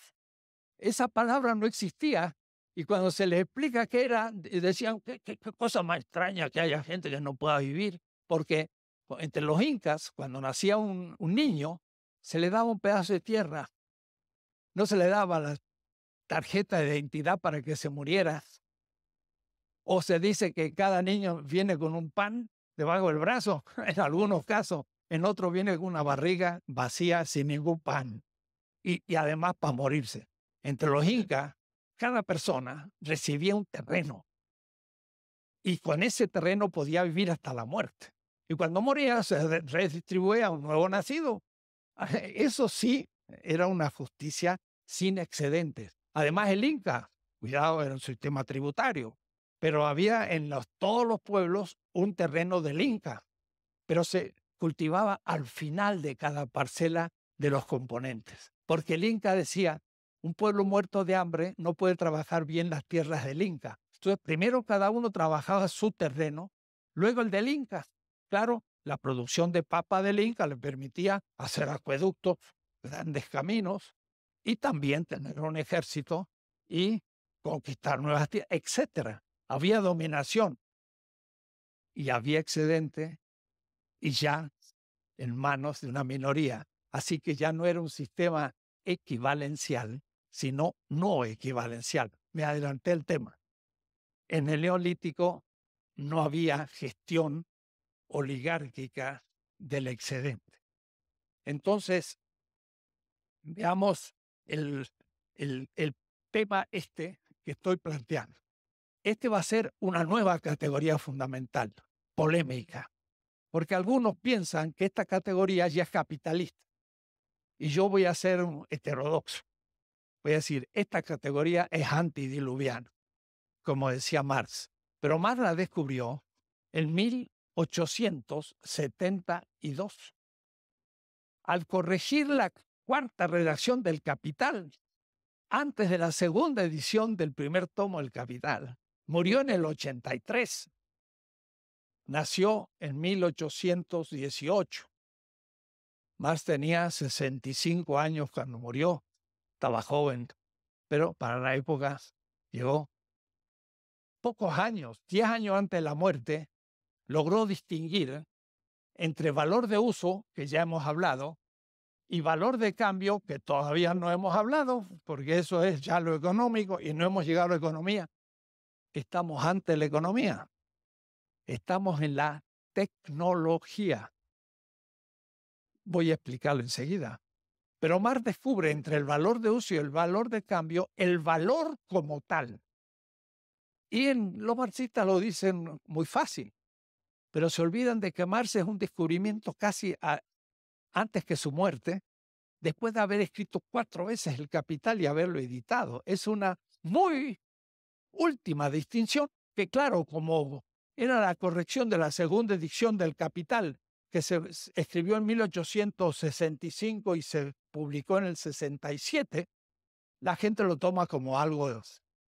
Esa palabra no existía. Y cuando se les explica qué era, decían, qué, cosa más extraña que haya gente que no pueda vivir. Porque entre los incas, cuando nacía un niño, se le daba un pedazo de tierra no se le daba la tarjeta de identidad para que se muriera. O se dice que cada niño viene con un pan debajo del brazo, (laughs) en algunos casos, en otros viene con una barriga vacía sin ningún pan. Y, además para morirse. Entre los incas, cada persona recibía un terreno. Y con ese terreno podía vivir hasta la muerte. Y cuando moría, se redistribuía a un nuevo nacido. (laughs) Eso sí era una justicia sin excedentes. Además, el Inca, cuidado, era un sistema tributario, pero había en los, todos los pueblos un terreno del Inca, pero se cultivaba al final de cada parcela de los componentes, porque el Inca decía, un pueblo muerto de hambre no puede trabajar bien las tierras del Inca. Entonces, primero cada uno trabajaba su terreno, luego el del Inca. Claro, la producción de papa del Inca le permitía hacer acueductos, grandes caminos y también tener un ejército y conquistar nuevas tierras, etc. Había dominación y había excedente y ya en manos de una minoría. Así que ya no era un sistema equivalencial, sino no equivalencial. Me adelanté el tema. En el neolítico no había gestión oligárquica del excedente. Entonces, veamos el, tema este que estoy planteando. Este va a ser una nueva categoría fundamental, polémica, porque algunos piensan que esta categoría ya es capitalista. Y yo voy a ser un heterodoxo. Voy a decir, esta categoría es antidiluviana, como decía Marx. Pero Marx la descubrió en 1872. Al corregir la cuarta redacción del Capital, antes de la segunda edición del primer tomo del Capital. Murió en el 83. Nació en 1818. Marx tenía 65 años cuando murió. Estaba joven, pero para la época llegó pocos años, 10 años antes de la muerte, logró distinguir entre valor de uso, que ya hemos hablado, y valor de cambio, que todavía no hemos hablado, porque eso es ya lo económico y no hemos llegado a la economía. Estamos ante la economía. Estamos en la tecnología. Voy a explicarlo enseguida. Pero Marx descubre entre el valor de uso y el valor de cambio el valor como tal. Y en, los marxistas lo dicen muy fácil, pero se olvidan de que Marx es un descubrimiento casi antes que su muerte, después de haber escrito cuatro veces El Capital y haberlo editado. Es una muy última distinción que, claro, como era la corrección de la segunda edición del Capital, que se escribió en 1865 y se publicó en el 67, la gente lo toma como algo de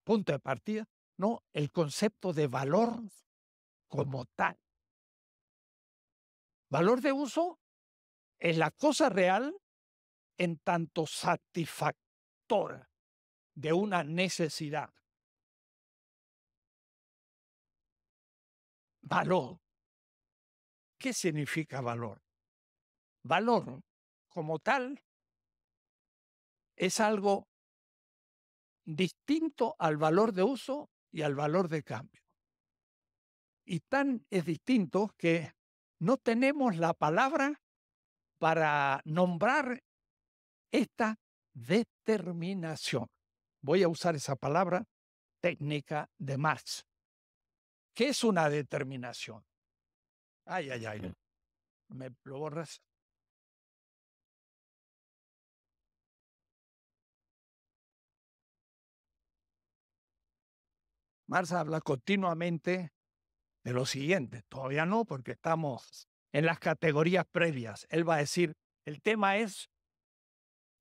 punto de partida. No, el concepto de valor como tal. Valor de uso es la cosa real en tanto satisfactor de una necesidad. Valor. ¿Qué significa valor? Valor como tal es algo distinto al valor de uso y al valor de cambio. Y tan es distinto que no tenemos la palabra para nombrar esta determinación. Voy a usar esa palabra técnica de Marx. ¿Qué es una determinación? Ay, ay, ay. ¿Me lo borras? Marx habla continuamente de lo siguiente. Todavía no, porque estamos en las categorías previas. Él va a decir, el tema es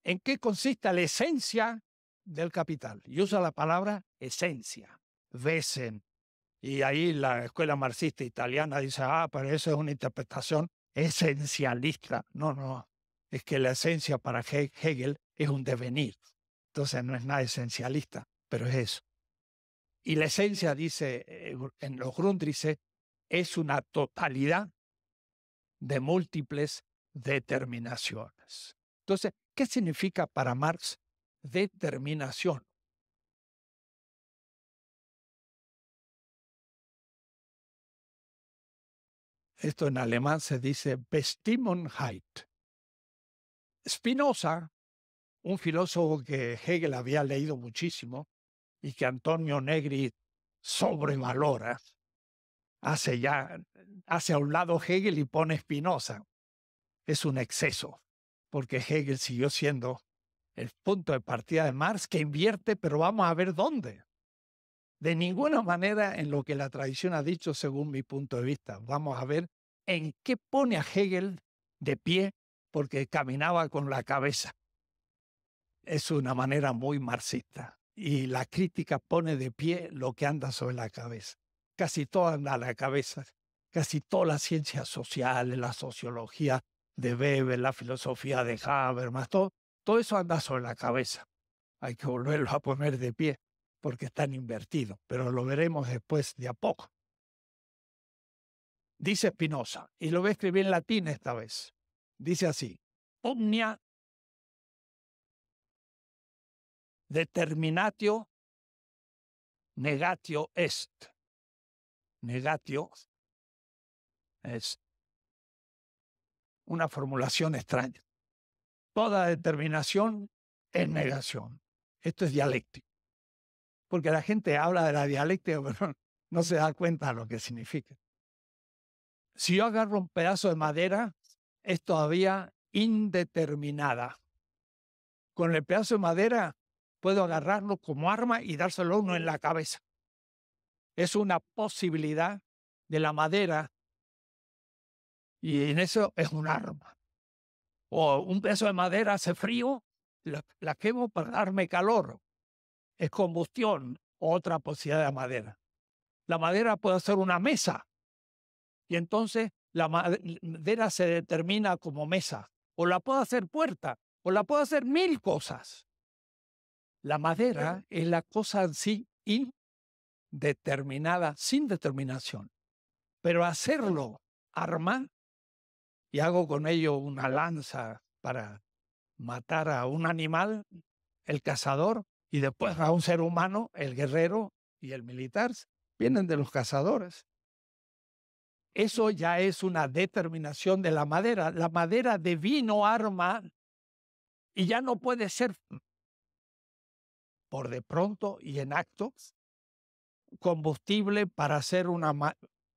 en qué consiste la esencia del capital. Y usa la palabra esencia, vesen. Y ahí la escuela marxista italiana dice, ah, pero eso es una interpretación esencialista. No, no, es que la esencia para Hegel es un devenir. Entonces no es nada esencialista, pero es eso. Y la esencia, dice eh, en los Grundrisse, es una totalidad de múltiples determinaciones. Entonces, ¿qué significa para Marx determinación? Esto en alemán se dice Bestimmungheit. Spinoza, un filósofo que Hegel había leído muchísimo y que Antonio Negri sobrevalora, hace ya, hace a un lado Hegel y pone Spinoza. Es un exceso, porque Hegel siguió siendo el punto de partida de Marx que invierte, pero vamos a ver dónde. De ninguna manera en lo que la tradición ha dicho según mi punto de vista. Vamos a ver en qué pone a Hegel de pie porque caminaba con la cabeza. Es una manera muy marxista y la crítica pone de pie lo que anda sobre la cabeza casi todo anda a la cabeza, casi todas las ciencias sociales, la sociología de Weber, la filosofía de Habermas, todo, todo eso anda sobre la cabeza. Hay que volverlo a poner de pie porque están invertidos, pero lo veremos después de a poco. Dice Spinoza, y lo voy a escribir en latín esta vez. Dice así, omnia determinatio negatio est negatio es una formulación extraña. Toda determinación es negación. Esto es dialéctico. Porque la gente habla de la dialéctica, (laughs) pero no se da cuenta de lo que significa. Si yo agarro un pedazo de madera, es todavía indeterminada. Con el pedazo de madera puedo agarrarlo como arma y dárselo uno en la cabeza es una posibilidad de la madera y en eso es un arma. O un peso de madera hace frío, la, quemo para darme calor. Es combustión, otra posibilidad de la madera. La madera puede ser una mesa y entonces la madera se determina como mesa. O la puedo hacer puerta, o la puedo hacer mil cosas. La madera es la cosa en sí determinada sin determinación. Pero hacerlo arma, y hago con ello una lanza para matar a un animal, el cazador, y después a un ser humano, el guerrero y el militar, vienen de los cazadores. Eso ya es una determinación de la madera. La madera divino arma y ya no puede ser por de pronto y en actos combustible para hacer una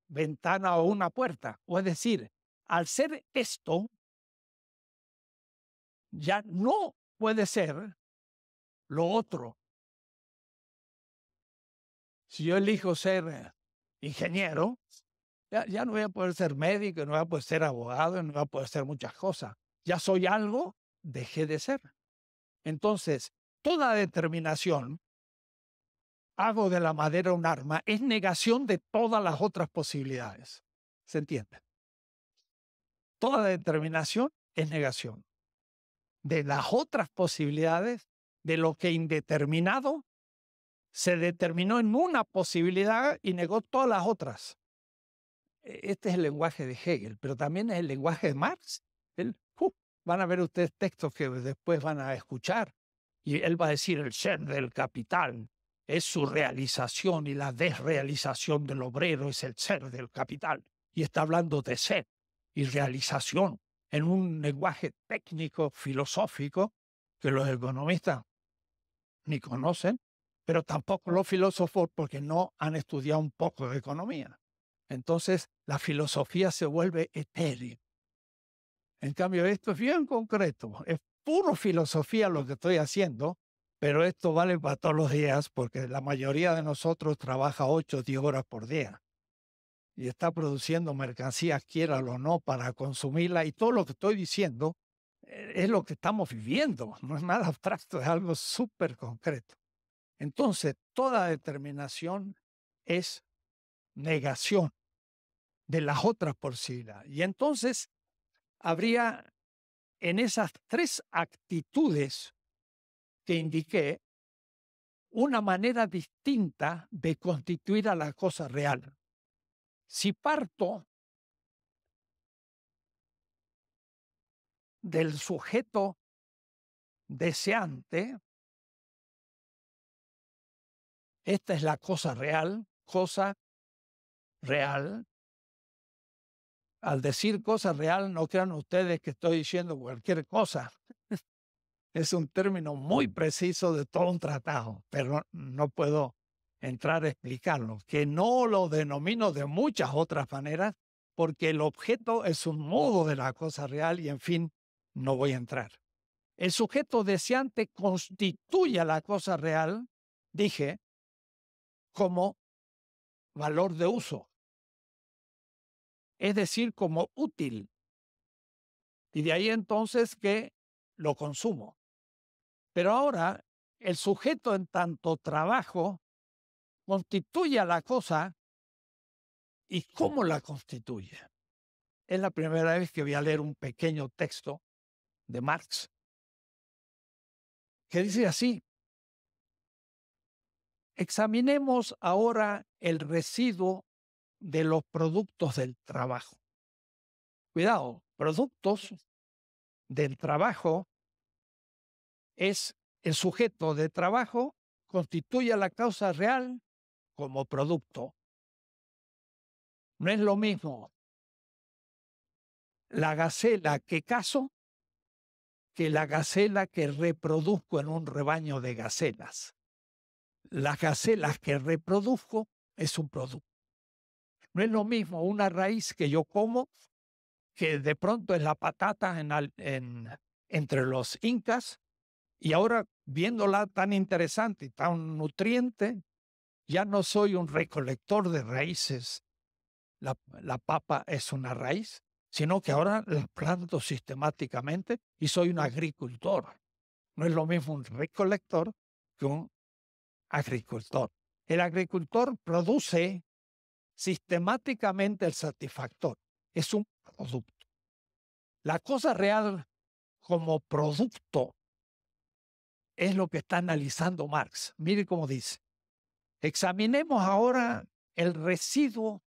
ventana o una puerta. O es decir, al ser esto, ya no puede ser lo otro. Si yo elijo ser ingeniero, ya, no voy a poder ser médico, no voy a poder ser abogado, no voy a poder ser muchas cosas. Ya soy algo, dejé de ser. Entonces, toda determinación hago de la madera un arma es negación de todas las otras posibilidades. ¿Se entiende? Toda determinación es negación de las otras posibilidades, de lo que indeterminado se determinó en una posibilidad y negó todas las otras. E-, este es el lenguaje de Hegel, pero también es el lenguaje de Marx. van a ver ustedes textos que después van a escuchar y él va a decir el ser del capital es su realización y la desrealización del obrero es el ser del capital. Y está hablando de ser y realización en un lenguaje técnico, filosófico, que los economistas ni conocen, pero tampoco los filósofos porque no han estudiado un poco de economía. Entonces la filosofía se vuelve etérea. En cambio, esto es bien concreto, es puro filosofía lo que estoy haciendo, pero esto vale para todos los días porque la mayoría de nosotros trabaja 8 o 10 horas por día y está produciendo mercancías, quiera o no, para consumirla. Y todo lo que estoy diciendo eh, es lo que estamos viviendo, (laughs) no es nada abstracto, es algo súper concreto. Entonces, toda determinación es negación de las otras posibilidades. Y entonces habría en esas tres actitudes te indiqué una manera distinta de constituir a la cosa real. Si parto del sujeto deseante, esta es la cosa real, cosa real. Al decir cosa real, no crean ustedes que estoy diciendo cualquier cosa es un término muy preciso de todo un tratado, pero no puedo entrar a explicarlo, que no lo denomino de muchas otras maneras, porque el objeto es un modo de la cosa real y en fin, no voy a entrar. El sujeto deseante constituye a la cosa real, dije, como valor de uso, es decir, como útil. Y de ahí entonces que lo consumo. Pero ahora el sujeto en tanto trabajo constituye a la cosa y cómo la constituye. Es la primera vez que voy a leer un pequeño texto de Marx que dice así, examinemos ahora el residuo de los productos del trabajo. Cuidado, productos del trabajo es el sujeto de trabajo constituye la causa real como producto. No es lo mismo la gacela que caso que la gacela que reproduzco en un rebaño de gacelas. Las gacelas que reproduzco es un producto. No es lo mismo una raíz que yo como, que de pronto es la patata en, entre los incas, y ahora, viéndola tan interesante y tan nutriente, ya no soy un recolector de raíces. La, la papa es una raíz, sino que ahora la planto sistemáticamente y soy un agricultor. No es lo mismo un recolector que un agricultor. El agricultor produce sistemáticamente el satisfactor. Es un producto. La cosa real como producto es lo que está analizando Marx. Mire cómo dice. Examinemos ahora el residuo,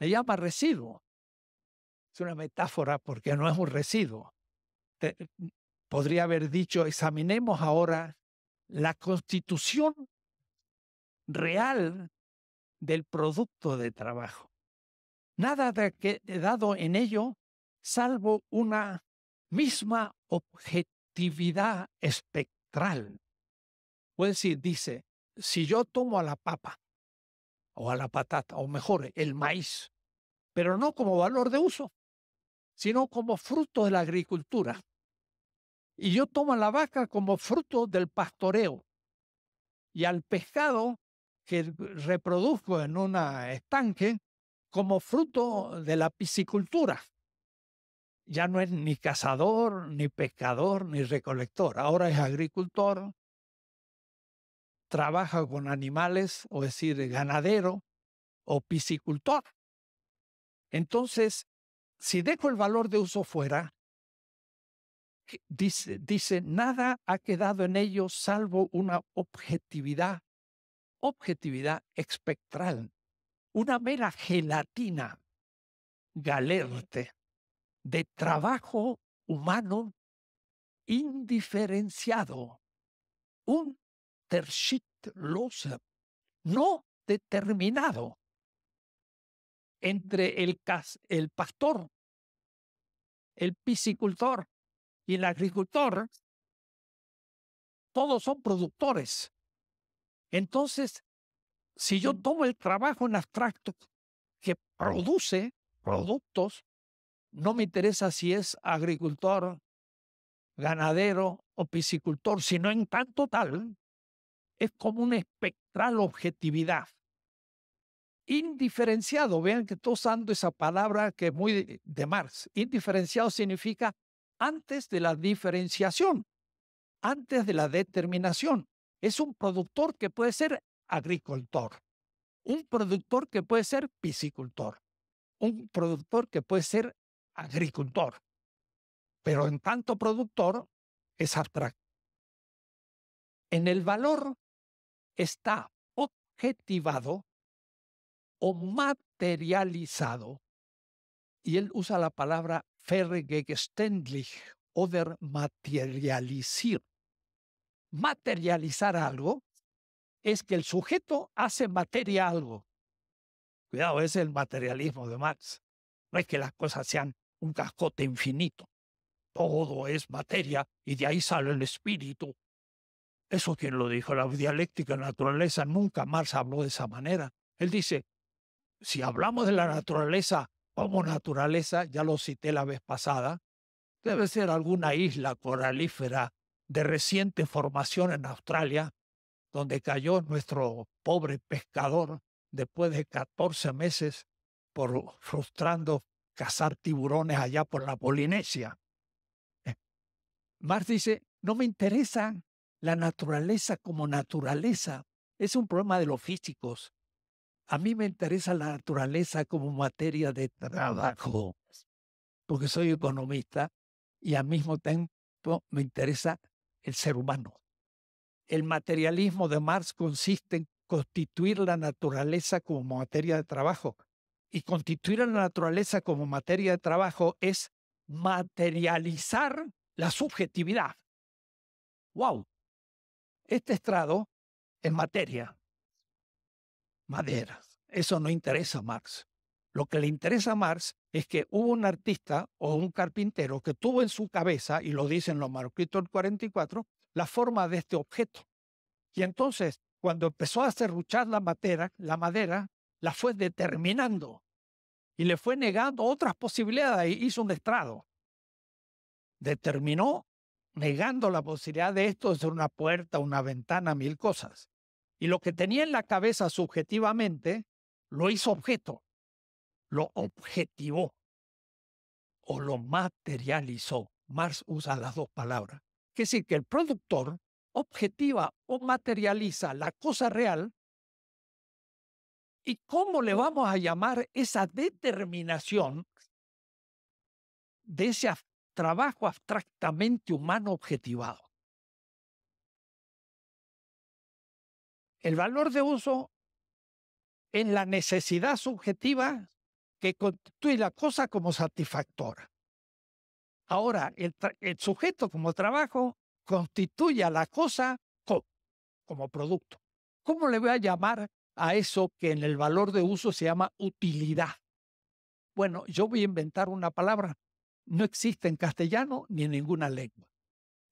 le llama residuo. Es una metáfora porque no es un residuo. Mm, podría haber dicho, examinemos ahora la constitución real del producto de trabajo. Nada de que dado en ello, salvo una misma objetividad espectacular Puede decir, dice, si yo tomo a la papa o a la patata, o mejor, el maíz, pero no como valor de uso, sino como fruto de la agricultura. Y yo tomo a la vaca como fruto del pastoreo. Y al pescado que reproduzco en un estanque como fruto de la piscicultura ya no es ni cazador, ni pescador, ni recolector, ahora es agricultor, trabaja con animales, o es decir, ganadero o piscicultor. Entonces, si dejo el valor de uso fuera, dice, dice, nada ha quedado en ello salvo una objetividad, objetividad espectral, una mera gelatina, galerte, de trabajo humano indiferenciado, un tercitloser, no determinado, entre el, el pastor, el piscicultor y el agricultor, todos son productores. Entonces, si yo tomo el trabajo en abstracto que produce productos, no me interesa si es agricultor, ganadero o piscicultor, sino en tanto tal, es como una espectral objetividad. Indiferenciado, vean que estoy usando esa palabra que es muy de Marx. Indiferenciado significa antes de la diferenciación, antes de la determinación. Es un productor que puede ser agricultor, un productor que puede ser piscicultor, un productor que puede ser agricultor, pero en tanto productor es abstracto. En el valor está objetivado o materializado, y él usa la palabra vergegenständlich oder materializir. Materializar algo es que el sujeto hace materia algo. Cuidado, ese es el materialismo de Marx. No es que las cosas sean un cascote infinito. Todo es materia y de ahí sale el espíritu. Eso quien lo dijo, la dialéctica de naturaleza nunca más habló de esa manera. Él dice, si hablamos de la naturaleza como naturaleza, ya lo cité la vez pasada, debe ser alguna isla coralífera de reciente formación en Australia, donde cayó nuestro pobre pescador después de 14 meses por frustrando cazar tiburones allá por la Polinesia. Eh, Marx dice, no me interesa la naturaleza como naturaleza, es un problema de los físicos. A mí me interesa la naturaleza como materia de trabajo, porque soy economista y al mismo tiempo me interesa el ser humano. El materialismo de Marx consiste en constituir la naturaleza como materia de trabajo y constituir a la naturaleza como materia de trabajo es materializar la subjetividad. ¡Wow! Este estrado es materia, madera. Eso no interesa a Marx. Lo que le interesa a Marx es que hubo un artista o un carpintero que tuvo en su cabeza, y lo dicen los manuscritos del 44, la forma de este objeto. Y entonces, cuando empezó a cerruchar la madera, la madera, la fue determinando y le fue negando otras posibilidades. Hizo un estrado. Determinó negando la posibilidad de esto de ser una puerta, una ventana, mil cosas. Y lo que tenía en la cabeza subjetivamente, lo hizo objeto, lo objetivó o lo materializó. Marx usa las dos palabras. Es decir, que el productor objetiva o materializa la cosa real ¿Y cómo le vamos a llamar esa determinación de ese trabajo abstractamente humano objetivado? El valor de uso en la necesidad subjetiva que constituye la cosa como satisfactora. Ahora, el, sujeto como trabajo constituye a la cosa como producto. ¿Cómo le voy a llamar a eso que en el valor de uso se llama utilidad. Bueno, yo voy a inventar una palabra. No existe en castellano ni en ninguna lengua.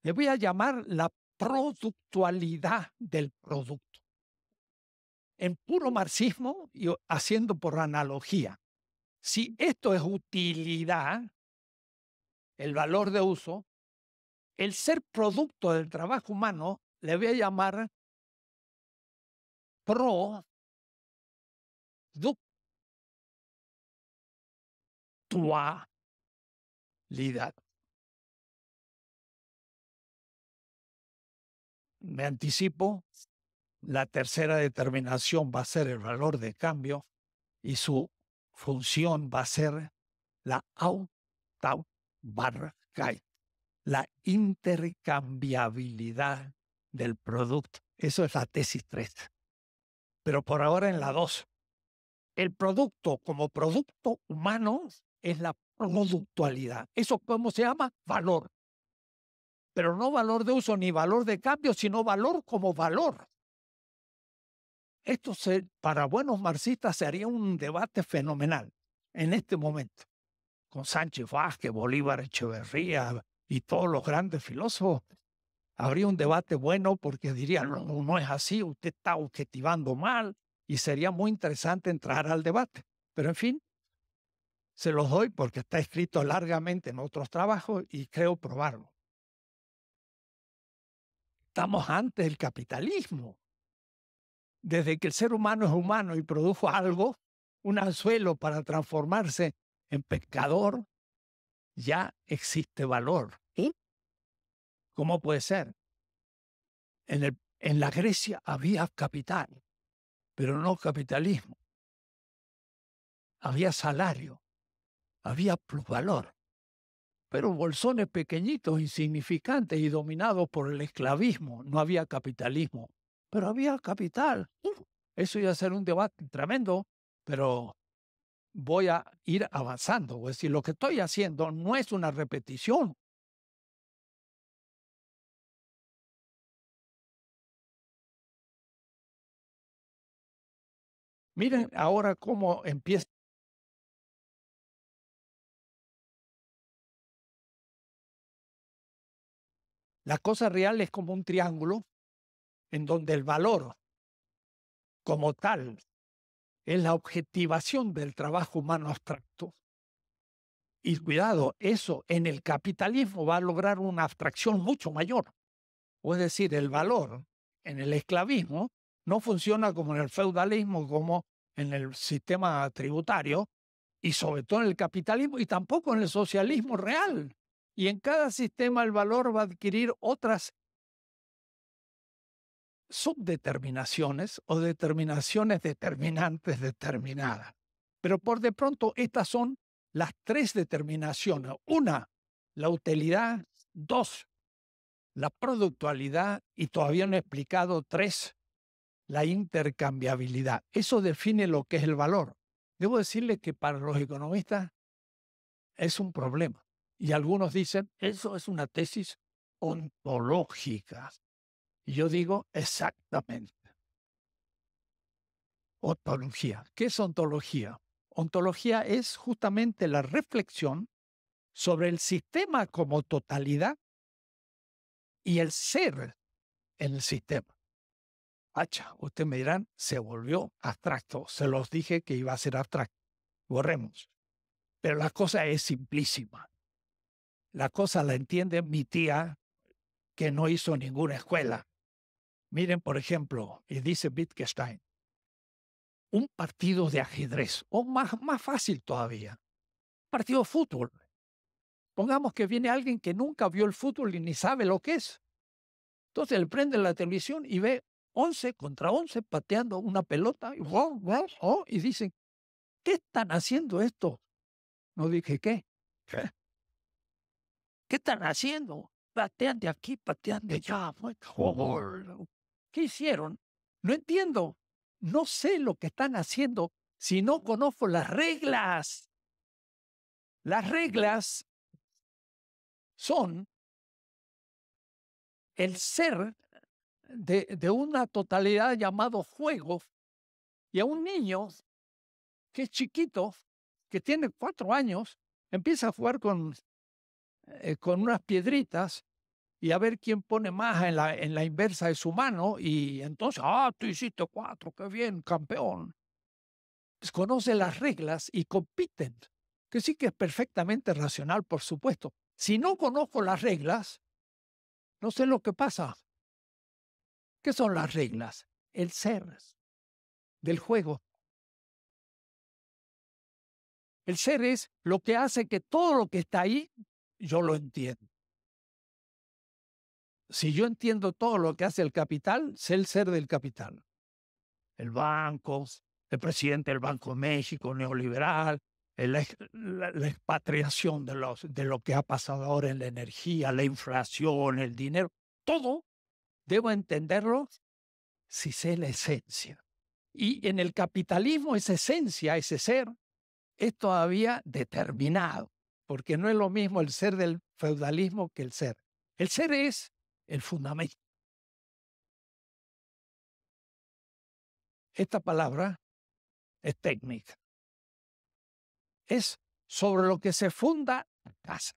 Le voy a llamar la productualidad del producto. En puro marxismo y haciendo por analogía, si esto es utilidad, el valor de uso, el ser producto del trabajo humano le voy a llamar pro me anticipo, la tercera determinación va a ser el valor de cambio y su función va a ser la autabarkai, la intercambiabilidad del producto. Eso es la tesis 3. Pero por ahora en la 2, el producto como producto humano es la productualidad. ¿Eso cómo se llama? Valor. Pero no valor de uso ni valor de cambio, sino valor como valor. Esto para buenos marxistas sería un debate fenomenal en este momento, con Sánchez Vázquez, Bolívar Echeverría y todos los grandes filósofos. Habría un debate bueno porque dirían, no es así, usted está objetivando mal, y sería muy interesante entrar al debate. Pero en fin, se los doy porque está escrito largamente en otros trabajos y creo probarlo. Estamos ante el capitalismo. Desde que el ser humano es humano y produjo algo, un anzuelo para transformarse en pescador, ya existe valor. ¿Cómo puede ser? en la Grecia había capital pero no capitalismo. Había salario, había plusvalor, pero bolsones pequeñitos, insignificantes y dominados por el esclavismo. No había capitalismo, pero había capital. Eso iba a ser un debate tremendo, pero voy a ir avanzando. Es decir, lo que estoy haciendo no es una repetición Miren ahora cómo empieza La cosa real es como un triángulo en donde el valor como tal es la objetivación del trabajo humano abstracto. Y cuidado, eso en el capitalismo va a lograr una abstracción mucho mayor. O es decir, el valor en el esclavismo no funciona como en el feudalismo, como en el sistema tributario, y sobre todo en el capitalismo, y tampoco en el socialismo real. Y en cada sistema el valor va a adquirir otras subdeterminaciones o determinaciones determinantes determinadas. Pero por de pronto estas son las tres determinaciones. Una, la utilidad. Dos, la productualidad. Y todavía no he explicado tres, la intercambiabilidad. Eso define lo que es el valor. Debo decirle que para los economistas es un problema. Y algunos dicen, eso es una tesis ontológica. Y yo digo, exactamente. Ontología. ¿Qué es ontología? Ontología es justamente la reflexión sobre el sistema como totalidad y el ser en el sistema hacha, ustedes me dirán, se volvió abstracto. Se los dije que iba a ser abstracto. Borremos. Pero la cosa es simplísima. La cosa la entiende mi tía, que no hizo ninguna escuela. Miren, por ejemplo, y dice Wittgenstein, un partido de ajedrez, o más, más fácil todavía, partido de fútbol. Pongamos que viene alguien que nunca vio el fútbol y ni sabe lo que es. Entonces él prende la televisión y ve 11 contra 11 pateando una pelota y, oh, y dicen, ¿qué están haciendo esto? No dije, ¿qué? ¿Qué, ¿Qué están haciendo? Patean de aquí, patean de allá. ¿Qué hicieron? No entiendo. No sé lo que están haciendo si no conozco las reglas. Las reglas son el ser de, una totalidad llamado juegos y a un niño que es chiquito, que tiene cuatro años, empieza a jugar con, eh, con unas piedritas y a ver quién pone más en la, inversa de su mano y entonces, ah, tú hiciste cuatro, qué bien, campeón. desconoce conoce las reglas y compiten, que sí que es perfectamente racional, por supuesto. Si no conozco las reglas, no sé lo que pasa. ¿Qué son las reglas? El ser del juego. El ser es lo que hace que todo lo que está ahí, yo lo entiendo. Si yo entiendo todo lo que hace el capital, sé el ser del capital. El banco, el presidente del Banco México, neoliberal, la, expatriación de, de lo que ha pasado ahora en la energía, la inflación, el dinero, todo Debo entenderlo si sé la esencia. Y en el capitalismo esa esencia, ese ser, es todavía determinado, porque no es lo mismo el ser del feudalismo que el ser. El ser es el fundamento. Esta palabra es técnica. Es sobre lo que se funda la casa.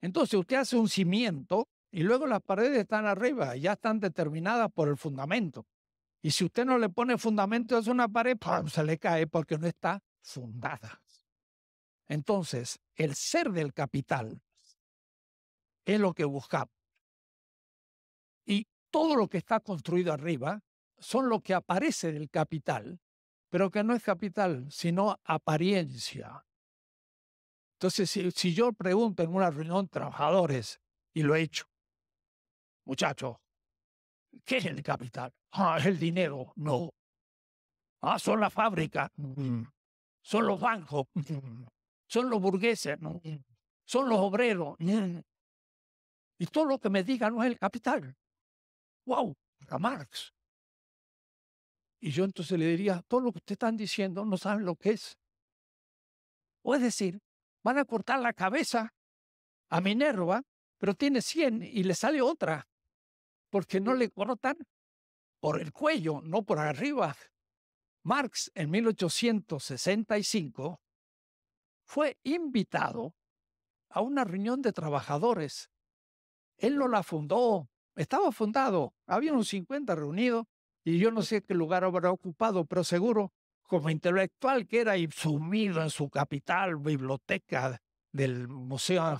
Entonces usted hace un cimiento y luego las paredes están arriba, ya están determinadas por el fundamento. Y si usted no le pone fundamento a una pared, se le cae porque no está fundada. Entonces, el ser del capital es lo que buscamos. Y todo lo que está construido arriba son lo que aparece del capital, pero que no es capital, sino apariencia. Entonces, si, si yo pregunto en una reunión, trabajadores, y lo he hecho, Muchachos, ¿qué es el capital? Ah, es el dinero. No. Ah, son las fábricas. Mm. Son los bancos. Mm. Son los burgueses. Mm. Son los obreros. Y todo lo que me digan no es el capital. ¡Wow! A Marx. Y yo entonces le diría, todo lo que ustedes están diciendo no saben lo que es. O es decir, van a cortar la cabeza a Minerva, pero tiene 100 y le sale otra porque no le cortan por el cuello, no por arriba. Marx en 1865 fue invitado a una reunión de trabajadores. Él no la fundó, estaba fundado, había unos 50 reunidos y yo no sé qué lugar habrá ocupado, pero seguro como intelectual que era sumido en su capital, biblioteca del Museo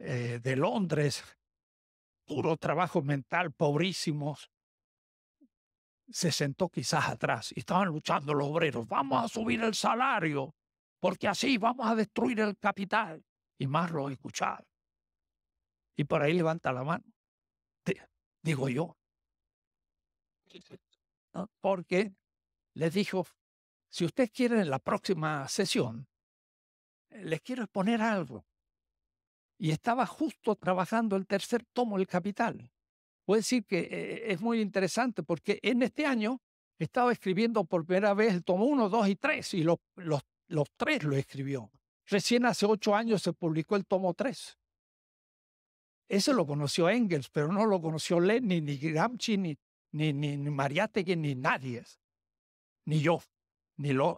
eh, de Londres, puro trabajo mental, pobrísimos, se sentó quizás atrás y estaban luchando los obreros. Vamos a subir el salario, porque así vamos a destruir el capital. Y más lo escuchaba. Y por ahí levanta la mano. digo yo. Porque les dijo, si ustedes quieren en la próxima sesión, eh, les quiero exponer algo y estaba justo trabajando el tercer tomo, El Capital. Puedo decir que eh, es muy interesante porque en este año estaba escribiendo por primera vez el tomo 1, 2 y 3 y los, los, los tres lo escribió. Recién hace ocho años se publicó el tomo 3. Ese lo conoció Engels, pero no lo conoció Lenin, ni Gramsci, ni, ni, ni, ni nadie. Ni yo, ni lo.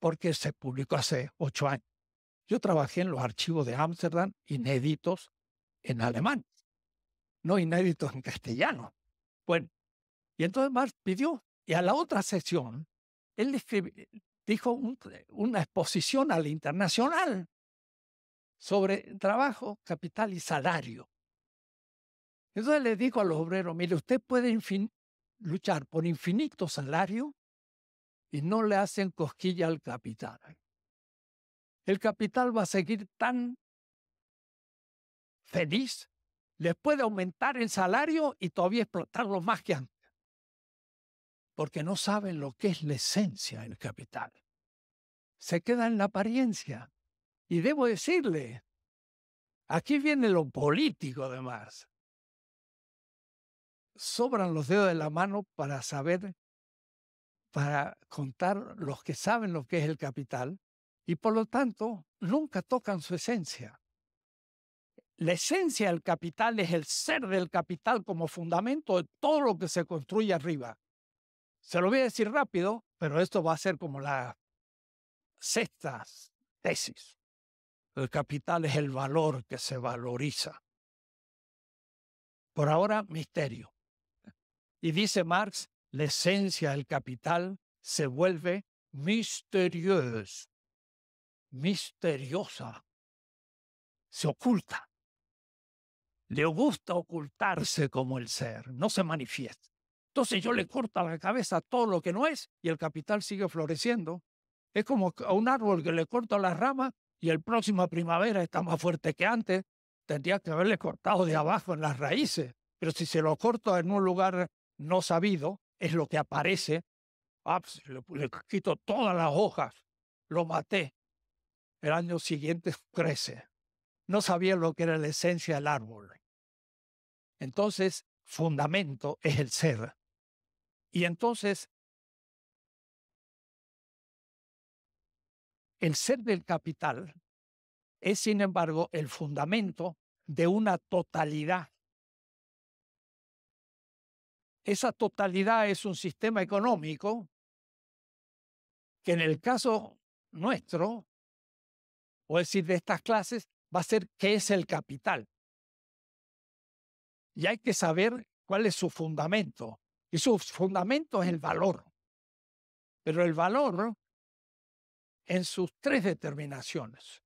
Porque se publicó hace ocho años. Yo trabajé en los archivos de Ámsterdam, inéditos en alemán, no inéditos en castellano. Bueno, y entonces Marx pidió, y a la otra sesión, él dijo eh, una exposición la internacional sobre trabajo, capital y salario. Entonces le dijo a los obreros, mire, usted puede luchar por infinito salario y no le hacen cosquilla al capital el capital va a seguir tan feliz, les puede aumentar el salario y todavía explotarlo más que antes. Porque no saben lo que es la esencia del capital. Se queda en la apariencia. Y debo decirle, aquí viene lo político además. Sobran los dedos de la mano para saber, para contar los que saben lo que es el capital y por lo tanto nunca tocan su esencia. La esencia del capital es el ser del capital como fundamento de todo lo que se construye arriba. Se lo voy a decir rápido, pero esto va a ser como la sexta tesis. El capital es el valor que se valoriza. Por ahora, misterio. Y dice Marx, la esencia del capital se vuelve misterioso misteriosa se oculta. Le gusta ocultarse como el ser, no se manifiesta. Entonces yo le corto la cabeza todo lo que no es y el capital sigue floreciendo. Es como a un árbol que le corto las ramas y el próximo primavera está más fuerte que antes. Tendría que haberle cortado de abajo en las raíces. Pero si se lo corto en un lugar no sabido, es lo que aparece. Ah, pues, le quito todas las hojas, lo maté, el año siguiente (laughs) crece. No sabía lo que era la esencia del árbol. Entonces, fundamento (laughs) es el ser. Y entonces, el ser del capital es, sin embargo, el fundamento de una totalidad. Esa totalidad es un sistema económico que en el caso nuestro o decir de estas clases va a ser qué es el capital. Y hay que saber cuál es su fundamento. Y su fundamento es el valor. Pero el valor en sus tres determinaciones.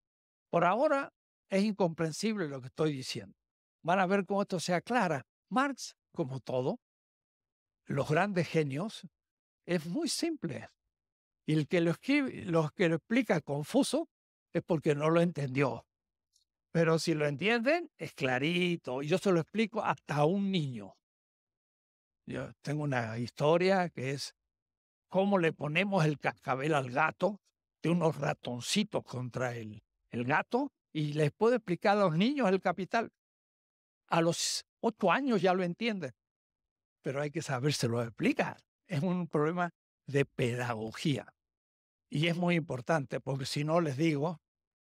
Por ahora es incomprensible lo que estoy diciendo. Van a ver cómo esto se aclara. Marx, como todo, los grandes genios, es muy simple. Y el que los que lo explica confuso es porque no lo entendió. Pero si lo entienden, es clarito. Y yo se lo explico hasta a un niño. Yo tengo una historia que es cómo le ponemos el cascabel al gato de unos ratoncitos contra el, el gato y les puedo explicar a los niños el capital. A los ocho años ya lo entienden, pero hay que saberse lo explica. Es un problema de pedagogía. Y es muy importante porque si no les digo,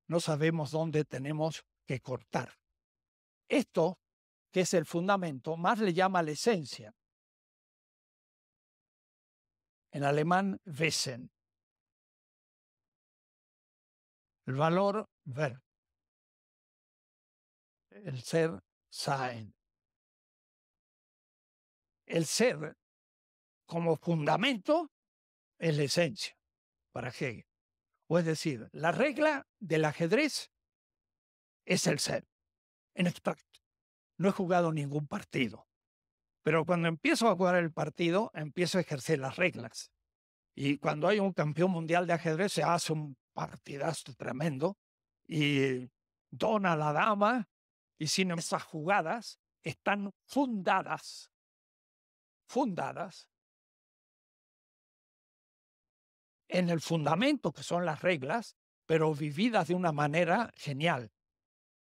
no sabemos dónde tenemos que cortar. Esto, que es el fundamento, más le llama la esencia. En alemán, Wesen. El valor, ver. El ser, sein. El ser, como fundamento, es la esencia para Hegel. O es decir, la regla del ajedrez es el ser, en abstracto. No he jugado ningún partido, pero cuando empiezo a jugar el partido, empiezo a ejercer las reglas. Y cuando hay un campeón mundial de ajedrez, se hace un partidazo tremendo y dona la dama, y sin esas jugadas están fundadas, fundadas en el fundamento, que son las reglas, pero vividas de una manera genial.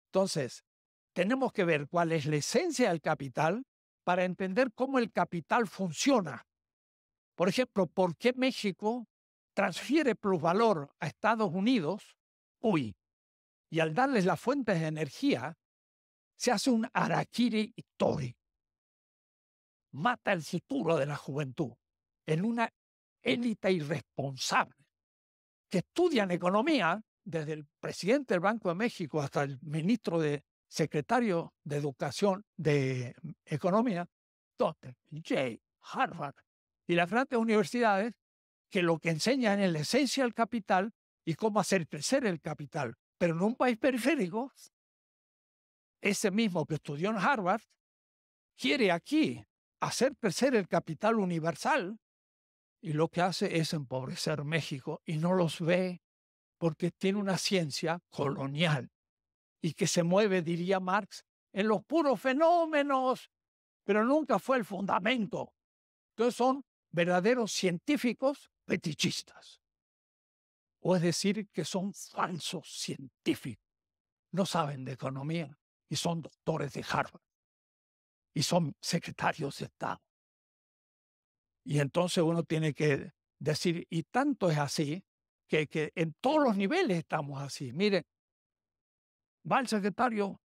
Entonces, tenemos que ver cuál es la esencia del capital para entender cómo el capital funciona. Por ejemplo, ¿por qué México transfiere plusvalor a Estados Unidos? Uy, y al darles las fuentes de energía, se hace un harakiri tori. Mata el futuro de la juventud en una élite irresponsable que estudian economía, desde el presidente del Banco de México hasta el ministro de secretario de Educación de mm, Economía, Dr. Jay, Harvard y las grandes universidades, que lo que enseñan es la esencia del capital y cómo hacer crecer el capital. Pero en un país periférico, ese mismo que estudió en Harvard quiere aquí hacer crecer el capital universal y lo que hace es empobrecer México y no los ve porque tiene una ciencia colonial y que se mueve, diría Marx, en los puros fenómenos, pero nunca fue el fundamento. Entonces son verdaderos científicos petichistas O es decir, que son falsos científicos. No saben de economía y son doctores de Harvard y son secretarios de Estado. Y entonces uno tiene que decir, y tanto es así, que, que en todos los niveles estamos así. Miren, va el secretario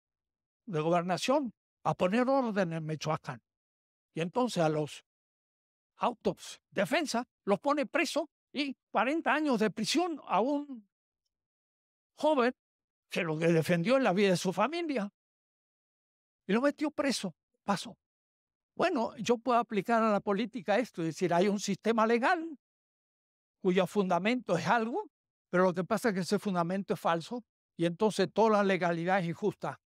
de gobernación a poner orden en Michoacán. Y entonces a los autos defensa los pone preso y 40 años de prisión a un joven que lo que defendió en la vida de su familia. Y lo metió preso. Pasó. Bueno, yo puedo aplicar a la política esto, es decir, hay un sistema legal cuyo fundamento es algo, pero lo que pasa es que ese fundamento es falso y entonces toda la legalidad es injusta.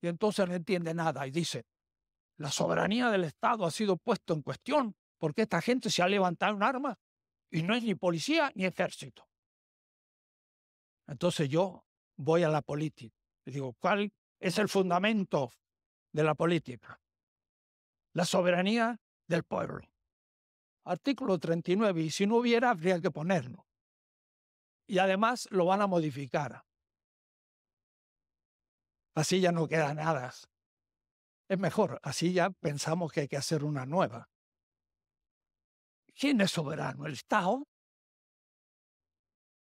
Y entonces no entiende nada y dice, la soberanía del Estado ha sido puesta en cuestión porque esta gente se ha levantado un arma y no es ni policía ni ejército. Entonces yo voy a la política y digo, ¿cuál es el fundamento de la política? la soberanía del pueblo. Artículo 39, y si no hubiera, habría que ponerlo. Y además lo van a modificar. Así ya no queda nada. Es mejor, así ya pensamos que hay que hacer una nueva. ¿Quién es soberano? ¿El Estado?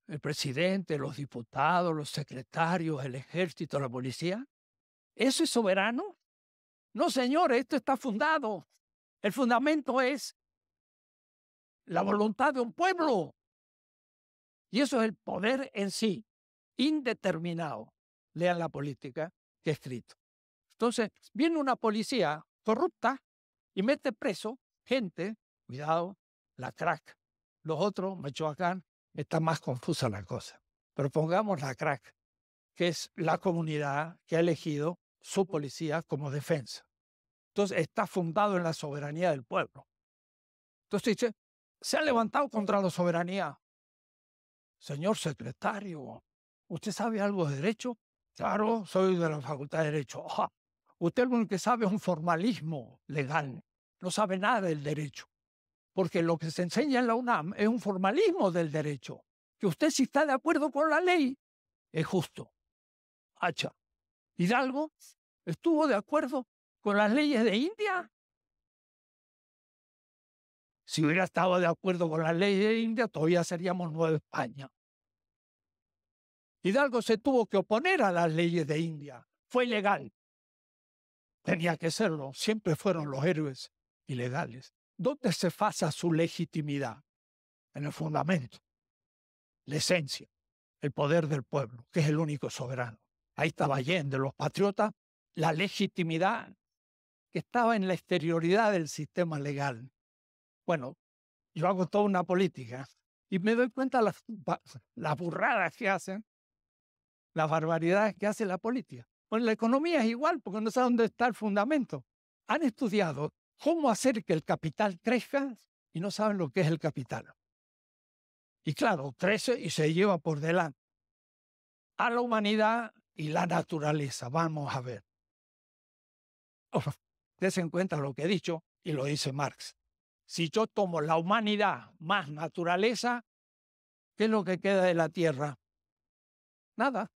¿El presidente, los diputados, los secretarios, el ejército, la policía? ¿Eso es soberano? No, señores, esto está fundado. El fundamento es la voluntad de un pueblo. Y eso es el poder en sí, indeterminado. Lean la política que he escrito. Entonces, viene una policía corrupta y mete preso gente, cuidado, la crack. Los otros, Michoacán, está más confusa la cosa. Pero pongamos la crack, que es la comunidad que ha elegido su policía como defensa. Entonces está fundado en la soberanía del pueblo. Entonces dice, se ha levantado contra la soberanía. Señor secretario, ¿usted sabe algo de derecho? Claro, soy de la Facultad de Derecho. usted lo que sabe un formalismo legal. No sabe nada del derecho. Porque lo que se enseña en la UNAM es un formalismo del derecho. Que usted si está de acuerdo con la ley, es justo. Hacha. Hidalgo estuvo de acuerdo con las leyes de India. Si hubiera estado de acuerdo con las leyes de India, todavía seríamos Nueva España. Hidalgo se tuvo que oponer a las leyes de India. Fue ilegal. Tenía que serlo. Siempre fueron los héroes ilegales. ¿Dónde se fasa su legitimidad? En el fundamento, la esencia, el poder del pueblo, que es el único soberano ahí estaba Allende, los patriotas, la legitimidad que estaba en la exterioridad del sistema legal. Bueno, yo hago toda una política y me doy cuenta las, las burradas que hacen, las barbaridades que hace la política. Bueno, la economía es igual porque no sabe dónde está el fundamento. Han estudiado cómo hacer que el capital crezca y no saben lo que es el capital. Y claro, crece y se lleva por delante a la humanidad y la naturaleza. Vamos a ver. en cuenta lo que he dicho y lo dice Marx. Si yo tomo la humanidad más naturaleza, ¿qué es lo que queda de la Tierra? Nada.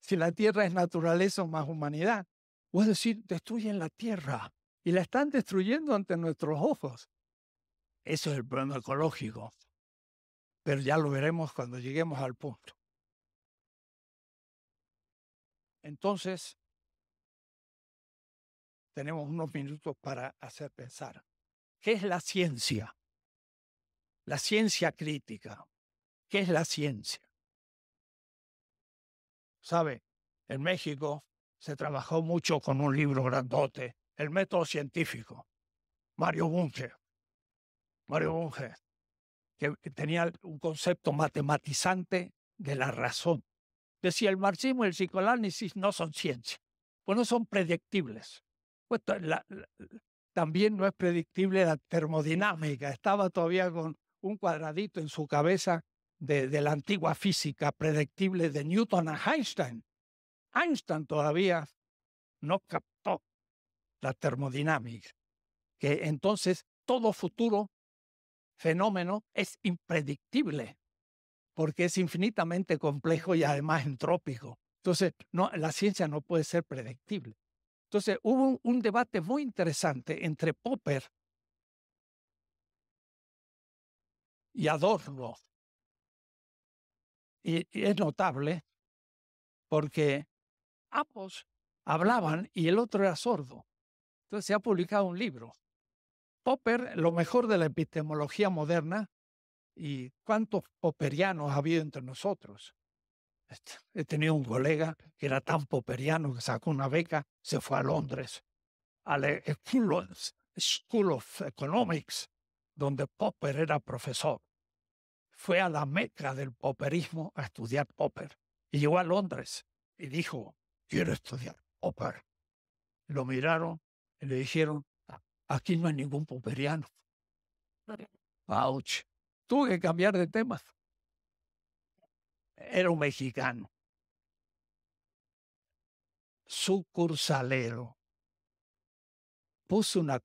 Si la Tierra es naturaleza más humanidad. O es decir, destruyen la Tierra y la están destruyendo ante nuestros ojos. Eso es el problema ecológico. Pero ya lo veremos cuando lleguemos al punto. Entonces, tenemos unos minutos para hacer pensar. ¿Qué es la ciencia? La ciencia crítica. ¿Qué es la ciencia? ¿Sabe? En México se trabajó mucho con un libro grandote, El método científico. Mario Bunge. Mario Bunge, que tenía un concepto matematizante de la razón de si el marxismo y el psicoanálisis no son ciencia, pues no son predictibles. Pues, también no es predictible la termodinámica, estaba todavía con un cuadradito en su cabeza de, la antigua física predictible de Newton a Einstein. Einstein todavía no captó la termodinámica, que entonces todo futuro fenómeno es impredictible porque es infinitamente complejo y además entrópico. Entonces, no, la ciencia no puede ser predictible. Entonces, hubo un, debate muy interesante entre Popper y Adorno. y, y es notable porque ambos hablaban y el otro era sordo. Entonces se ha publicado un libro. Popper, lo mejor de la epistemología moderna, ¿Y cuántos poperianos ha habido entre nosotros? Este, he tenido un colega que era tan poperiano que sacó una beca, se fue a Londres, a e, eh, la School of Economics, donde Popper era profesor. Fue a la meca del poperismo a estudiar Popper. Y llegó a Londres y dijo, quiero estudiar Popper. Lo miraron y le dijeron, aquí no hay ningún poperiano. Ouch. Tuve que cambiar de temas. Era un mexicano. Sucursalero. Puso una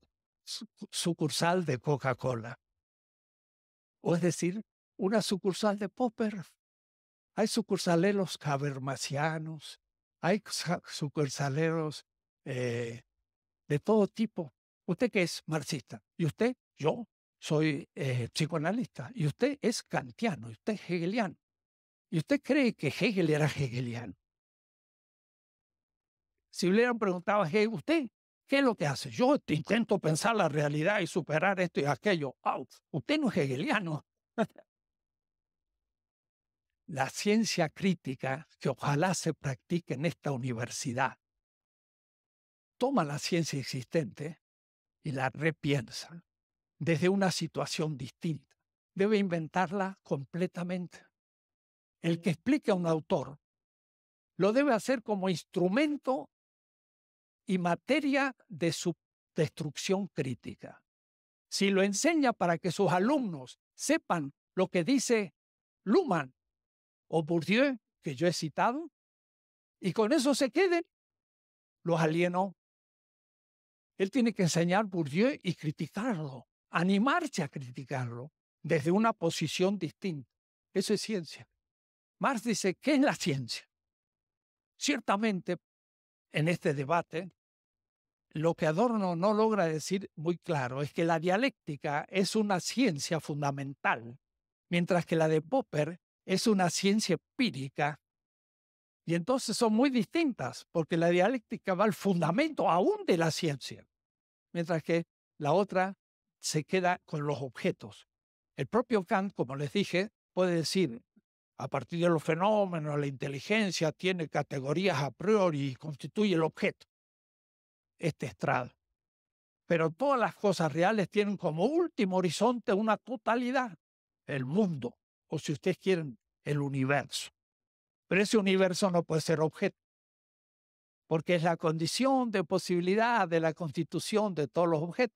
sucursal de Coca-Cola. O es decir, una sucursal de Popper. Hay sucursaleros cabermacianos, hay sucursaleros eh, de todo tipo. ¿Usted qué es? Marxista. ¿Y usted? Yo soy eh, psicoanalista y usted es kantiano, usted es hegeliano. Y usted cree que Hegel era hegeliano. Si hubieran preguntado a Hegel, ¿usted qué es lo que hace? Yo intento pensar la realidad y superar esto y aquello. usted no es hegeliano. (laughs) la ciencia crítica que ojalá se practique en esta universidad toma la ciencia existente y la repiensa desde una situación distinta. Debe inventarla completamente. El que explique a un autor lo debe hacer como instrumento y materia de su destrucción crítica. Si lo enseña para que sus alumnos sepan lo que dice Luhmann o Bourdieu, que yo he citado, y con eso se queden, los alienó. Él tiene que enseñar Bourdieu y criticarlo animarse a criticarlo desde una posición distinta. Eso es ciencia. Marx dice, ¿qué es la ciencia? Ciertamente, en este debate, lo que Adorno no logra decir muy claro es que la dialéctica es una ciencia fundamental, mientras que la de Popper es una ciencia empírica. Y entonces son muy distintas, porque la dialéctica va al fundamento aún de la ciencia, mientras que la otra se queda con los objetos. El propio Kant, como les dije, puede decir, a partir de los fenómenos, la inteligencia tiene categorías a priori y constituye el objeto, este estrado. Pero todas las cosas reales tienen como último horizonte una totalidad, el mundo, o si ustedes quieren, el universo. Pero ese universo no puede ser objeto, porque es la condición de posibilidad de la constitución de todos los objetos.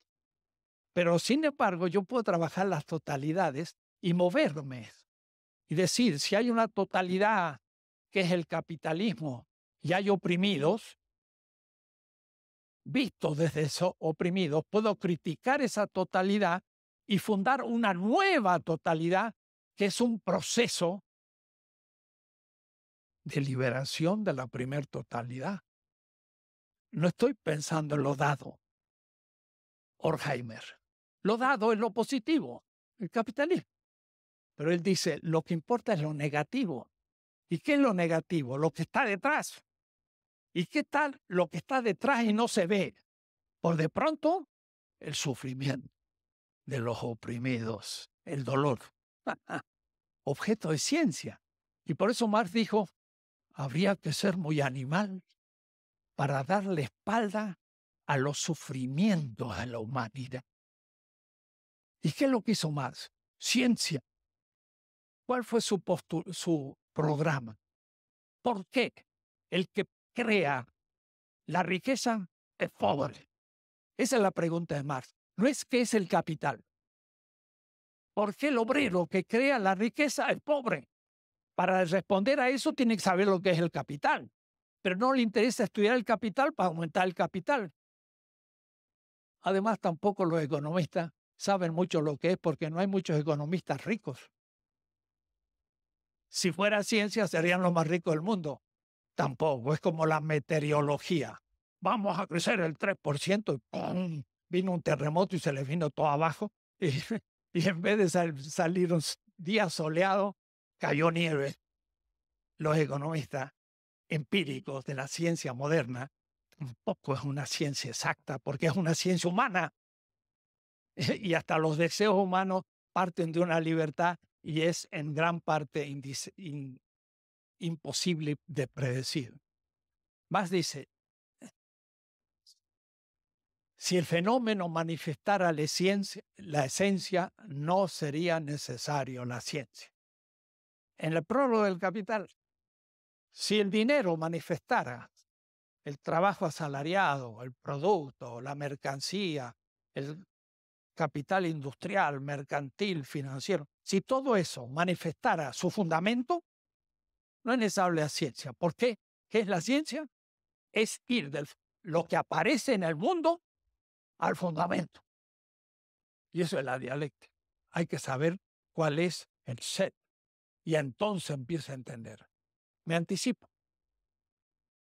Pero sin embargo, yo puedo trabajar las totalidades y moverme. Y decir, si hay una totalidad que es el capitalismo y hay oprimidos, visto desde esos oprimidos, puedo criticar esa totalidad y fundar una nueva totalidad que es un proceso de liberación de la primer totalidad. No estoy pensando en lo dado, Orheimer. Lo dado es lo positivo, el capitalismo. Pero él dice, lo que importa es lo negativo. ¿Y qué es lo negativo? Lo que está detrás. ¿Y qué tal lo que está detrás y no se ve? Por de pronto, el sufrimiento de los oprimidos, el dolor. (laughs) Objeto de ciencia. Y por eso Marx dijo, habría que ser muy animal para darle espalda a los sufrimientos de la humanidad. ¿Y qué es lo que hizo Marx? Ciencia. ¿Cuál fue su, programa? ¿Por qué el que crea la riqueza es pobre? Esa es la pregunta de Marx. No es qué es el capital. ¿Por qué el obrero que crea la riqueza es pobre? Para responder a eso tiene que saber lo que es el capital. Pero no le interesa estudiar el capital para aumentar el capital. Además, tampoco los economistas saben mucho lo que es porque no hay muchos economistas ricos. Si fuera ciencia, serían los más ricos del mundo. Tampoco, es como la meteorología. Vamos a crecer el 3% y ¡pum! vino un terremoto y se les vino todo abajo. (laughs) Y, en vez de salir un día soleado, cayó nieve. Los economistas empíricos de la ciencia moderna tampoco es una ciencia exacta porque es una ciencia humana. (laughs) y hasta los deseos humanos parten de una libertad y es en gran parte imposible de predecir. Más dice, si el fenómeno manifestara la esencia, la esencia, no sería necesario la ciencia. En el prólogo del Capital, si el dinero manifestara el trabajo asalariado, el producto, la mercancía, el capital industrial, mercantil, financiero, si todo eso manifestara su fundamento, no es necesario la ciencia. ¿Por qué? ¿Qué es la ciencia? Es ir de lo que aparece en el mundo al fundamento. Y eso es la dialéctica. Hay que saber cuál es el set. Y entonces empieza a entender. Me anticipo.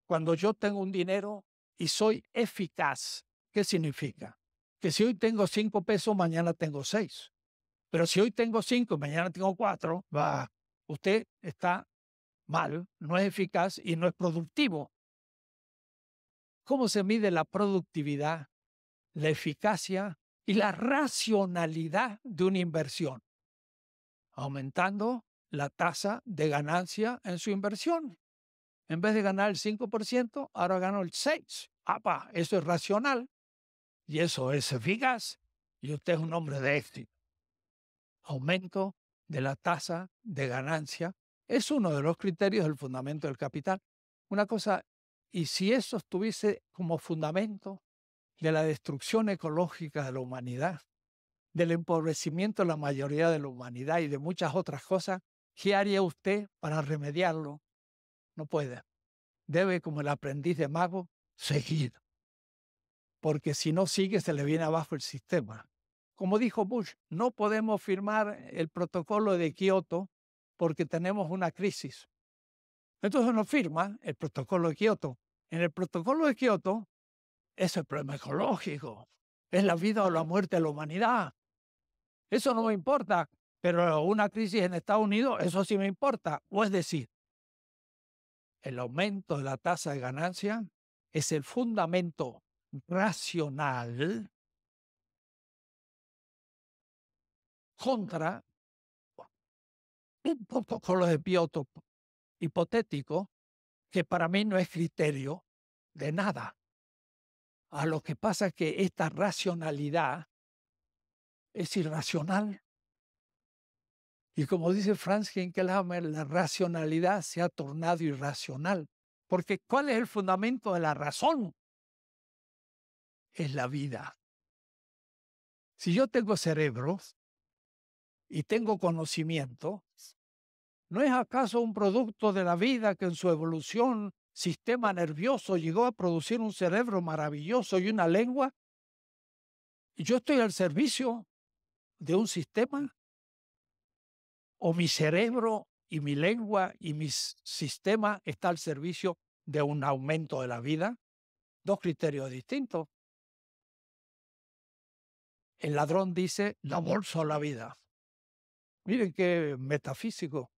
Cuando yo tengo un dinero y soy eficaz, ¿qué significa? que si hoy tengo cinco pesos, mañana tengo seis. Pero si hoy tengo cinco y mañana tengo cuatro, va, usted está mal, no es eficaz y no es productivo. ¿Cómo se mide la productividad, la eficacia y la racionalidad de una inversión? Aumentando la tasa de ganancia en su inversión. En vez de ganar el 5%, ahora gano el 6%. ¡Apa! Eso es racional y eso es eficaz y usted es un hombre de éxito. Aumento de la tasa de ganancia es uno de los criterios del fundamento del capital. Una cosa, y si eso estuviese como fundamento de la destrucción ecológica de la humanidad, del empobrecimiento de la mayoría de la humanidad y de muchas otras cosas, ¿qué haría usted para remediarlo? No puede. Debe, como el aprendiz de mago, seguir porque si no sigue se le viene abajo el sistema. Como dijo Bush, no podemos firmar el protocolo de Kioto porque tenemos una crisis. Entonces no firma el protocolo de Kioto. En el protocolo de Kioto es el problema ecológico, es la vida o la muerte de la humanidad. Eso no me importa, pero una crisis en Estados Unidos, eso sí me importa. O es decir, el aumento de la tasa de ganancia es el fundamento racional contra un protocolo de biotopo hipotético que para mí no es criterio de nada. A ah, lo que pasa que esta racionalidad es irracional. Y como dice Franz Hinkelhammer, la racionalidad se ha tornado irracional. Porque ¿cuál es el fundamento de la razón? es la vida. Si yo tengo cerebro y tengo conocimiento, ¿no es acaso un producto de la vida que en su evolución, sistema nervioso, llegó a producir un cerebro maravilloso y una lengua? ¿Y yo estoy al servicio de un sistema? ¿O mi cerebro y mi lengua y mi sistema está al servicio de un aumento de la vida? Dos criterios distintos. El ladrón dice, la bolsa o la vida. Miren qué metafísico.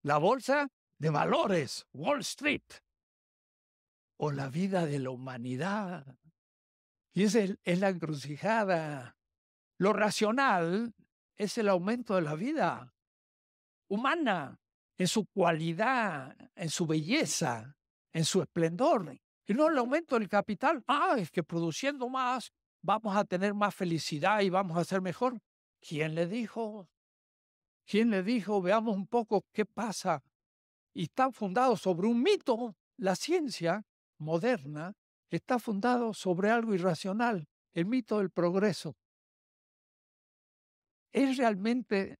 La bolsa de valores, Wall Street, o la vida de la humanidad. Y es, es la encrucijada. Lo racional es el aumento de la vida humana, en su cualidad, en su belleza, en su esplendor. Y no el aumento del capital. Ah, es que produciendo más vamos a tener más felicidad y vamos a ser mejor. ¿Quién le dijo? ¿Quién le dijo? Veamos un poco qué pasa. Y está fundado sobre un mito. La ciencia moderna está fundado sobre algo irracional, el mito del progreso. ¿Es realmente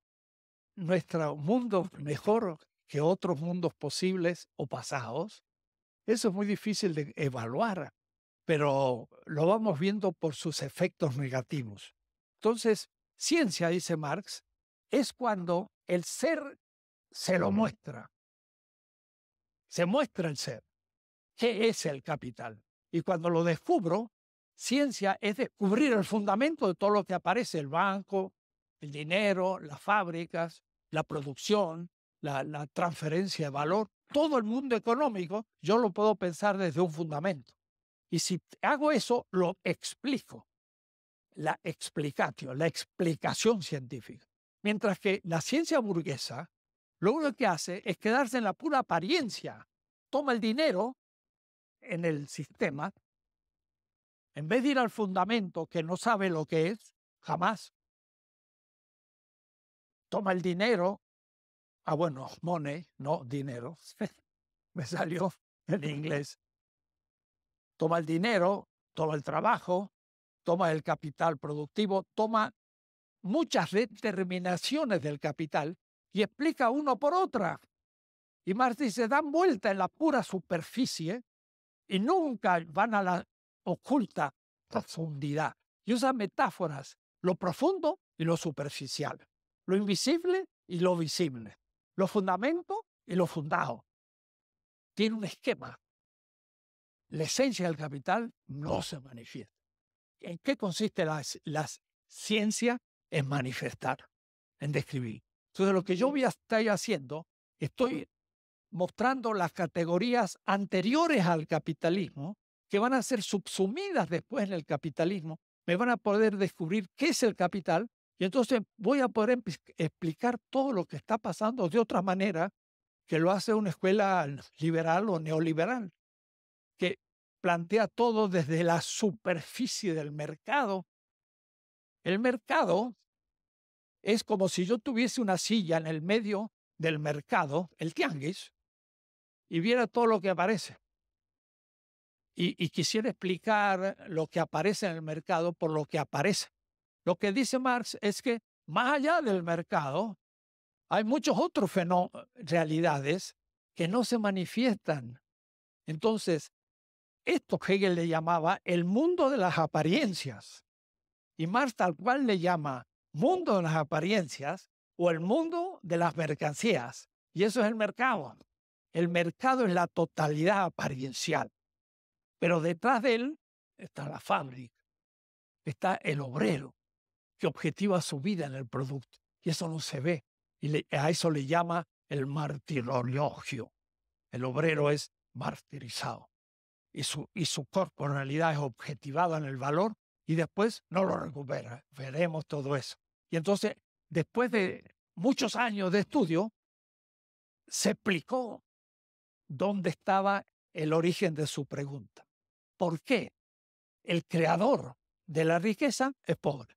nuestro mundo (laughs) mejor que otros mundos posibles o pasados? Eso es muy difícil de evaluar pero lo vamos viendo por sus efectos negativos. Entonces, ciencia, dice Marx, es cuando el ser se lo muestra. Se muestra el ser. ¿Qué es el capital? Y cuando lo descubro, ciencia es descubrir el fundamento de todo lo que aparece, el banco, el dinero, las fábricas, la producción, la, la transferencia de valor, todo el mundo económico, yo lo puedo pensar desde un fundamento. Y si hago eso, lo explico. La explicatio, la explicación científica. Mientras que la ciencia burguesa lo único que hace es quedarse en la pura apariencia. Toma el dinero en el sistema, en vez de ir al fundamento que no sabe lo que es, jamás. Toma el dinero, ah bueno, money, no dinero, (laughs) me salió en inglés toma el dinero, toma el trabajo, toma el capital productivo, toma muchas determinaciones del capital y explica uno por otra. Y Marx dice, dan vuelta en la pura superficie y nunca van a la oculta profundidad. Y usa metáforas, lo profundo y lo superficial, lo invisible y lo visible, lo fundamento y lo fundado. Tiene un esquema la esencia del capital no se manifiesta. ¿En qué consiste la, ciencia? En manifestar, en describir. Entonces, lo que yo voy a estar haciendo, estoy mostrando las categorías anteriores al capitalismo, que van a ser subsumidas después en el capitalismo, me van a poder descubrir qué es el capital y entonces voy a poder explicar todo lo que está pasando de otra manera que lo hace una escuela liberal o neoliberal plantea todo desde la superficie del mercado. El mercado es como si yo tuviese una silla en el medio del mercado, el tianguis, y viera todo lo que aparece. Y, quisiera explicar lo que aparece en el mercado por lo que aparece. Lo que dice Marx es que más allá del mercado hay muchos otros realidades que no se manifiestan. Entonces, esto Hegel le llamaba el mundo de las apariencias. Y Marx tal cual le llama mundo de las apariencias o el mundo de las mercancías. Y eso es el mercado. El mercado es la totalidad apariencial. Pero detrás de él está la fábrica, está el obrero que objetiva su vida en el producto. Y eso no se ve. Y a eso le llama el martirologio. El obrero es martirizado y su, y su corporalidad es objetivado en el valor y después no lo recupera. Veremos todo eso. Y entonces, después de muchos años de estudio, se explicó dónde estaba el origen de su pregunta. ¿Por qué el creador de la riqueza es pobre?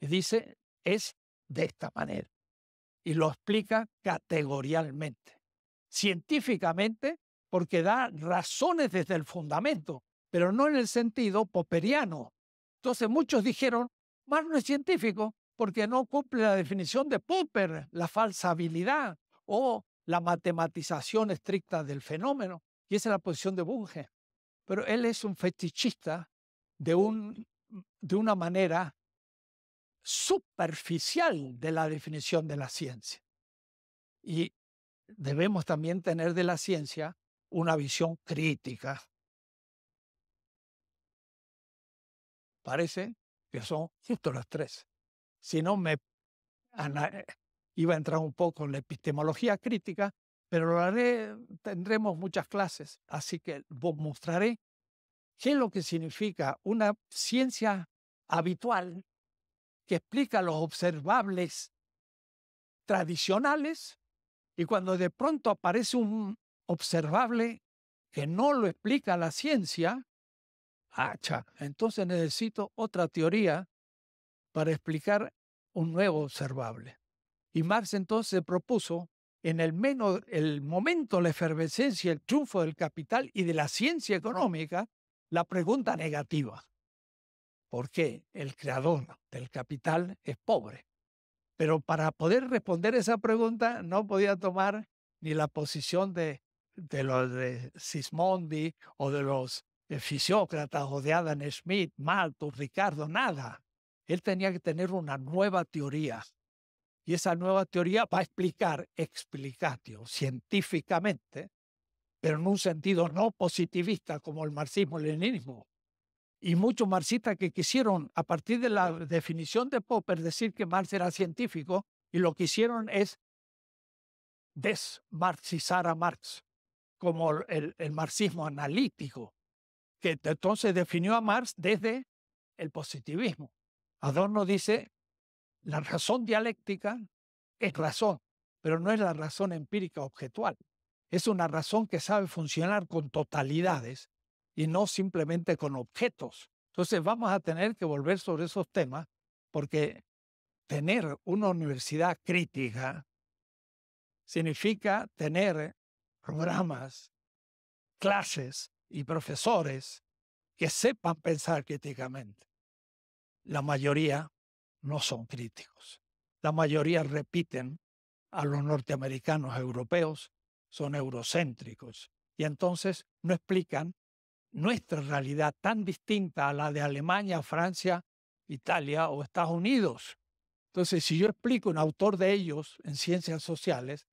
Y dice, es de esta manera. Y lo explica categorialmente. Científicamente porque da razones desde el fundamento, pero no en el sentido popperiano. Entonces muchos dijeron, Marx no es científico porque no cumple la definición de Popper, la falsabilidad o la matematización estricta del fenómeno, y esa es la posición de Bunge. Pero él es un fetichista de, un, de una manera superficial de la definición de la ciencia. Y debemos también tener de la ciencia una visión crítica. Parece que son justo las tres. Si no, me iba a entrar un poco en la epistemología crítica, pero lo haré, tendremos muchas clases, así que vos mostraré qué es lo que significa una ciencia habitual que explica los observables tradicionales y cuando de pronto aparece un observable que no lo explica la ciencia, hacha, entonces necesito otra teoría para explicar un nuevo observable. Y Marx entonces propuso en el, menos, el momento, la efervescencia, el triunfo del capital y de la ciencia económica, la pregunta negativa. ¿Por qué el creador del capital es pobre? Pero para poder responder esa pregunta no podía tomar ni la posición de de los de Sismondi o de los eh, fisiócratas o de Adam Smith, Malthus, Ricardo, nada. Él tenía que tener una nueva teoría. Y esa nueva teoría va a explicar, explicatio, científicamente, pero en un sentido no positivista como el marxismo-leninismo. Y muchos marxistas que quisieron, a partir de la definición de Popper, decir que Marx era científico, y lo que hicieron es desmarxizar a Marx como el, marxismo analítico, que entonces definió a Marx desde el positivismo. Adorno dice, la razón dialéctica es razón, pero no es la razón empírica objetual. Es una razón que sabe funcionar con totalidades y no simplemente con objetos. Entonces vamos a tener que volver sobre esos temas porque tener una universidad crítica significa tener programas, clases y profesores que sepan pensar críticamente. La mayoría no son críticos. La mayoría repiten a los norteamericanos europeos, son eurocéntricos. Y entonces no explican nuestra realidad tan distinta a la de Alemania, Francia, Italia o Estados Unidos. Entonces, si yo explico un autor de ellos en ciencias sociales,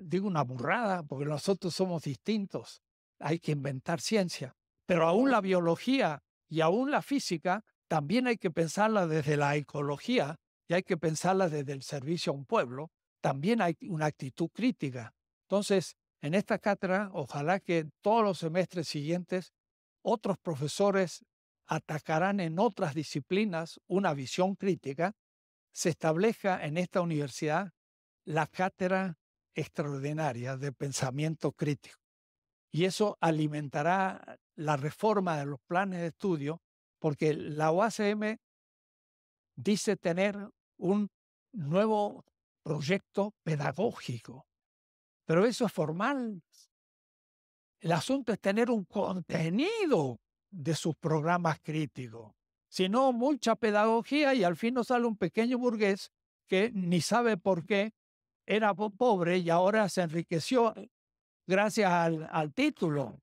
digo una burrada, porque nosotros somos distintos, hay que inventar ciencia, pero aún la biología y aún la física también hay que pensarla desde la ecología y hay que pensarla desde el servicio a un pueblo, también hay una actitud crítica. Entonces, en esta cátedra, ojalá que todos los semestres siguientes otros profesores atacarán en otras disciplinas una visión crítica, se establezca en esta universidad la cátedra extraordinaria de pensamiento crítico. Y eso alimentará la reforma de los planes de estudio, porque la OACM dice tener un nuevo proyecto pedagógico, pero eso es formal. El asunto es tener un contenido de sus programas críticos, si no mucha pedagogía y al fin nos sale un pequeño burgués que ni sabe por qué era pobre y ahora se enriqueció eh, gracias al, título.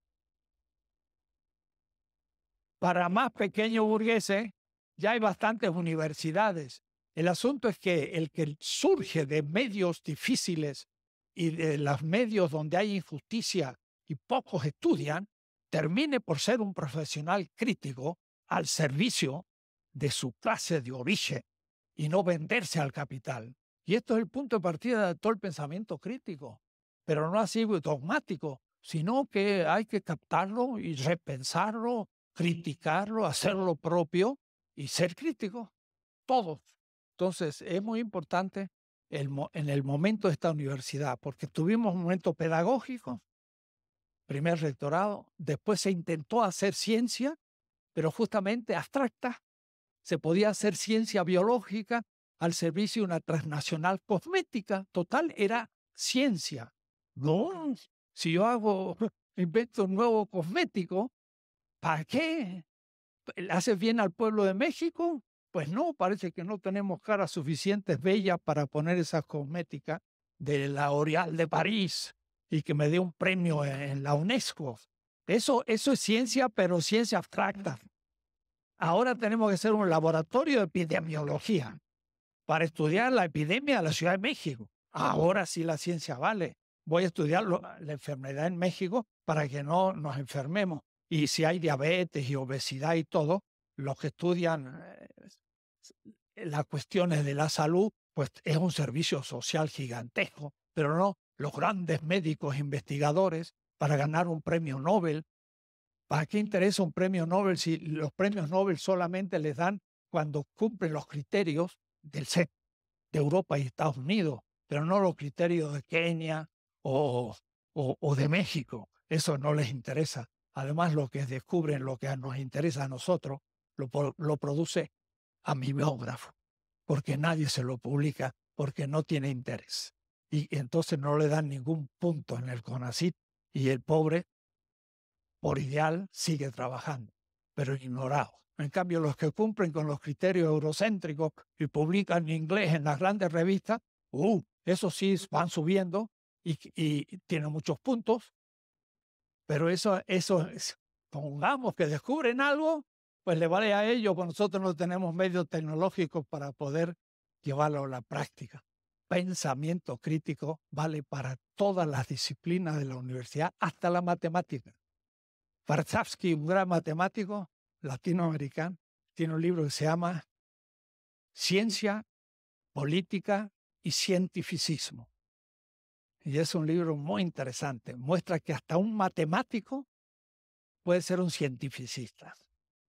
Para más pequeños burgueses ya hay bastantes universidades. El asunto es que el que surge de medios difíciles y de los medios donde hay injusticia y pocos estudian, termine por ser un profesional crítico al servicio de su clase de origen y no venderse al capital. Y esto es el punto de partida de todo el pensamiento crítico, pero no así dogmático, sino que hay que captarlo y repensarlo, criticarlo, hacerlo propio y ser crítico, todos. Entonces, es muy importante en el momento de esta universidad, porque tuvimos un momento pedagógico, primer rectorado, después se intentó hacer ciencia, pero justamente abstracta. Se podía hacer ciencia biológica, al servicio de una transnacional cosmética. Total, era ciencia. No, si yo hago, (laughs) invento un nuevo cosmético, ¿para qué? ¿Hace bien al pueblo de México? Pues no, parece que no tenemos caras suficientes bellas para poner esa cosmética de la Oreal de París y que me dé un premio en la UNESCO. Eso, eso es ciencia, pero ciencia abstracta. Ahora tenemos que ser un laboratorio de epidemiología para estudiar la epidemia de la Ciudad de México. Ahora sí la ciencia vale. Voy a estudiar ah, la enfermedad en México para que no nos enfermemos. Y si hay diabetes y obesidad y todo, los que estudian eh, las cuestiones de la salud, pues es un servicio social gigantesco, pero no los grandes médicos investigadores para ganar un premio Nobel. ¿Para qué interesa un premio Nobel si los premios Nobel solamente les dan cuando cumplen los criterios del CEP de Europa y Estados Unidos, pero no los criterios de Kenia o, o, de México. Eso no les interesa. Además, lo que descubren, lo que nos interesa a nosotros, lo, lo produce a mi biógrafo, porque nadie se lo publica, porque no tiene interés. Y entonces no le dan ningún punto en el CONACIT y el pobre, por ideal, sigue trabajando, pero ignorado. En cambio, los que cumplen con los criterios eurocéntricos y publican en inglés en las grandes revistas, uh, sí van subiendo y, y tienen muchos puntos. Pero eso, eso, pongamos que descubren algo, pues le vale a ellos, porque nosotros no tenemos medios tecnológicos para poder llevarlo a la práctica. Pensamiento crítico vale para todas las disciplinas de la universidad, hasta la matemática. Varsavsky, un gran matemático, latinoamericano, tiene un libro que se llama Ciencia, Política y Cientificismo. Y es un libro muy interesante. Muestra que hasta un matemático puede ser un cientificista.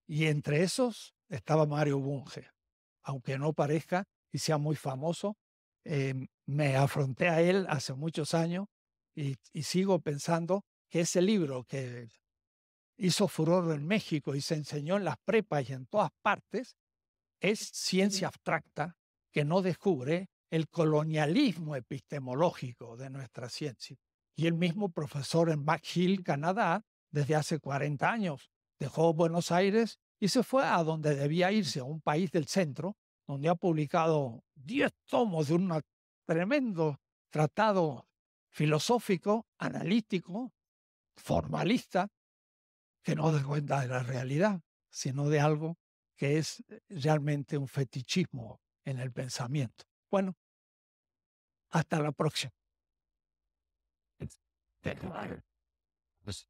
Y entre esos estaba Mario Bunge. Aunque no parezca y sea muy famoso, eh, me afronté a él hace muchos años y sigo pensando que ese libro que hizo furor en México y se enseñó en las prepas y en todas partes, es ciencia abstracta que no descubre el colonialismo epistemológico de nuestra ciencia. Y el mismo profesor en McGill, Canadá, desde hace 40 años, dejó Buenos Aires y se fue a donde debía irse, a un país del centro, donde ha publicado 10 tomos de un tremendo tratado filosófico, analítico, formalista, que no da cuenta de la realidad, sino de algo que es eh, realmente un fetichismo en el pensamiento. Bueno, hasta la próxima. Este,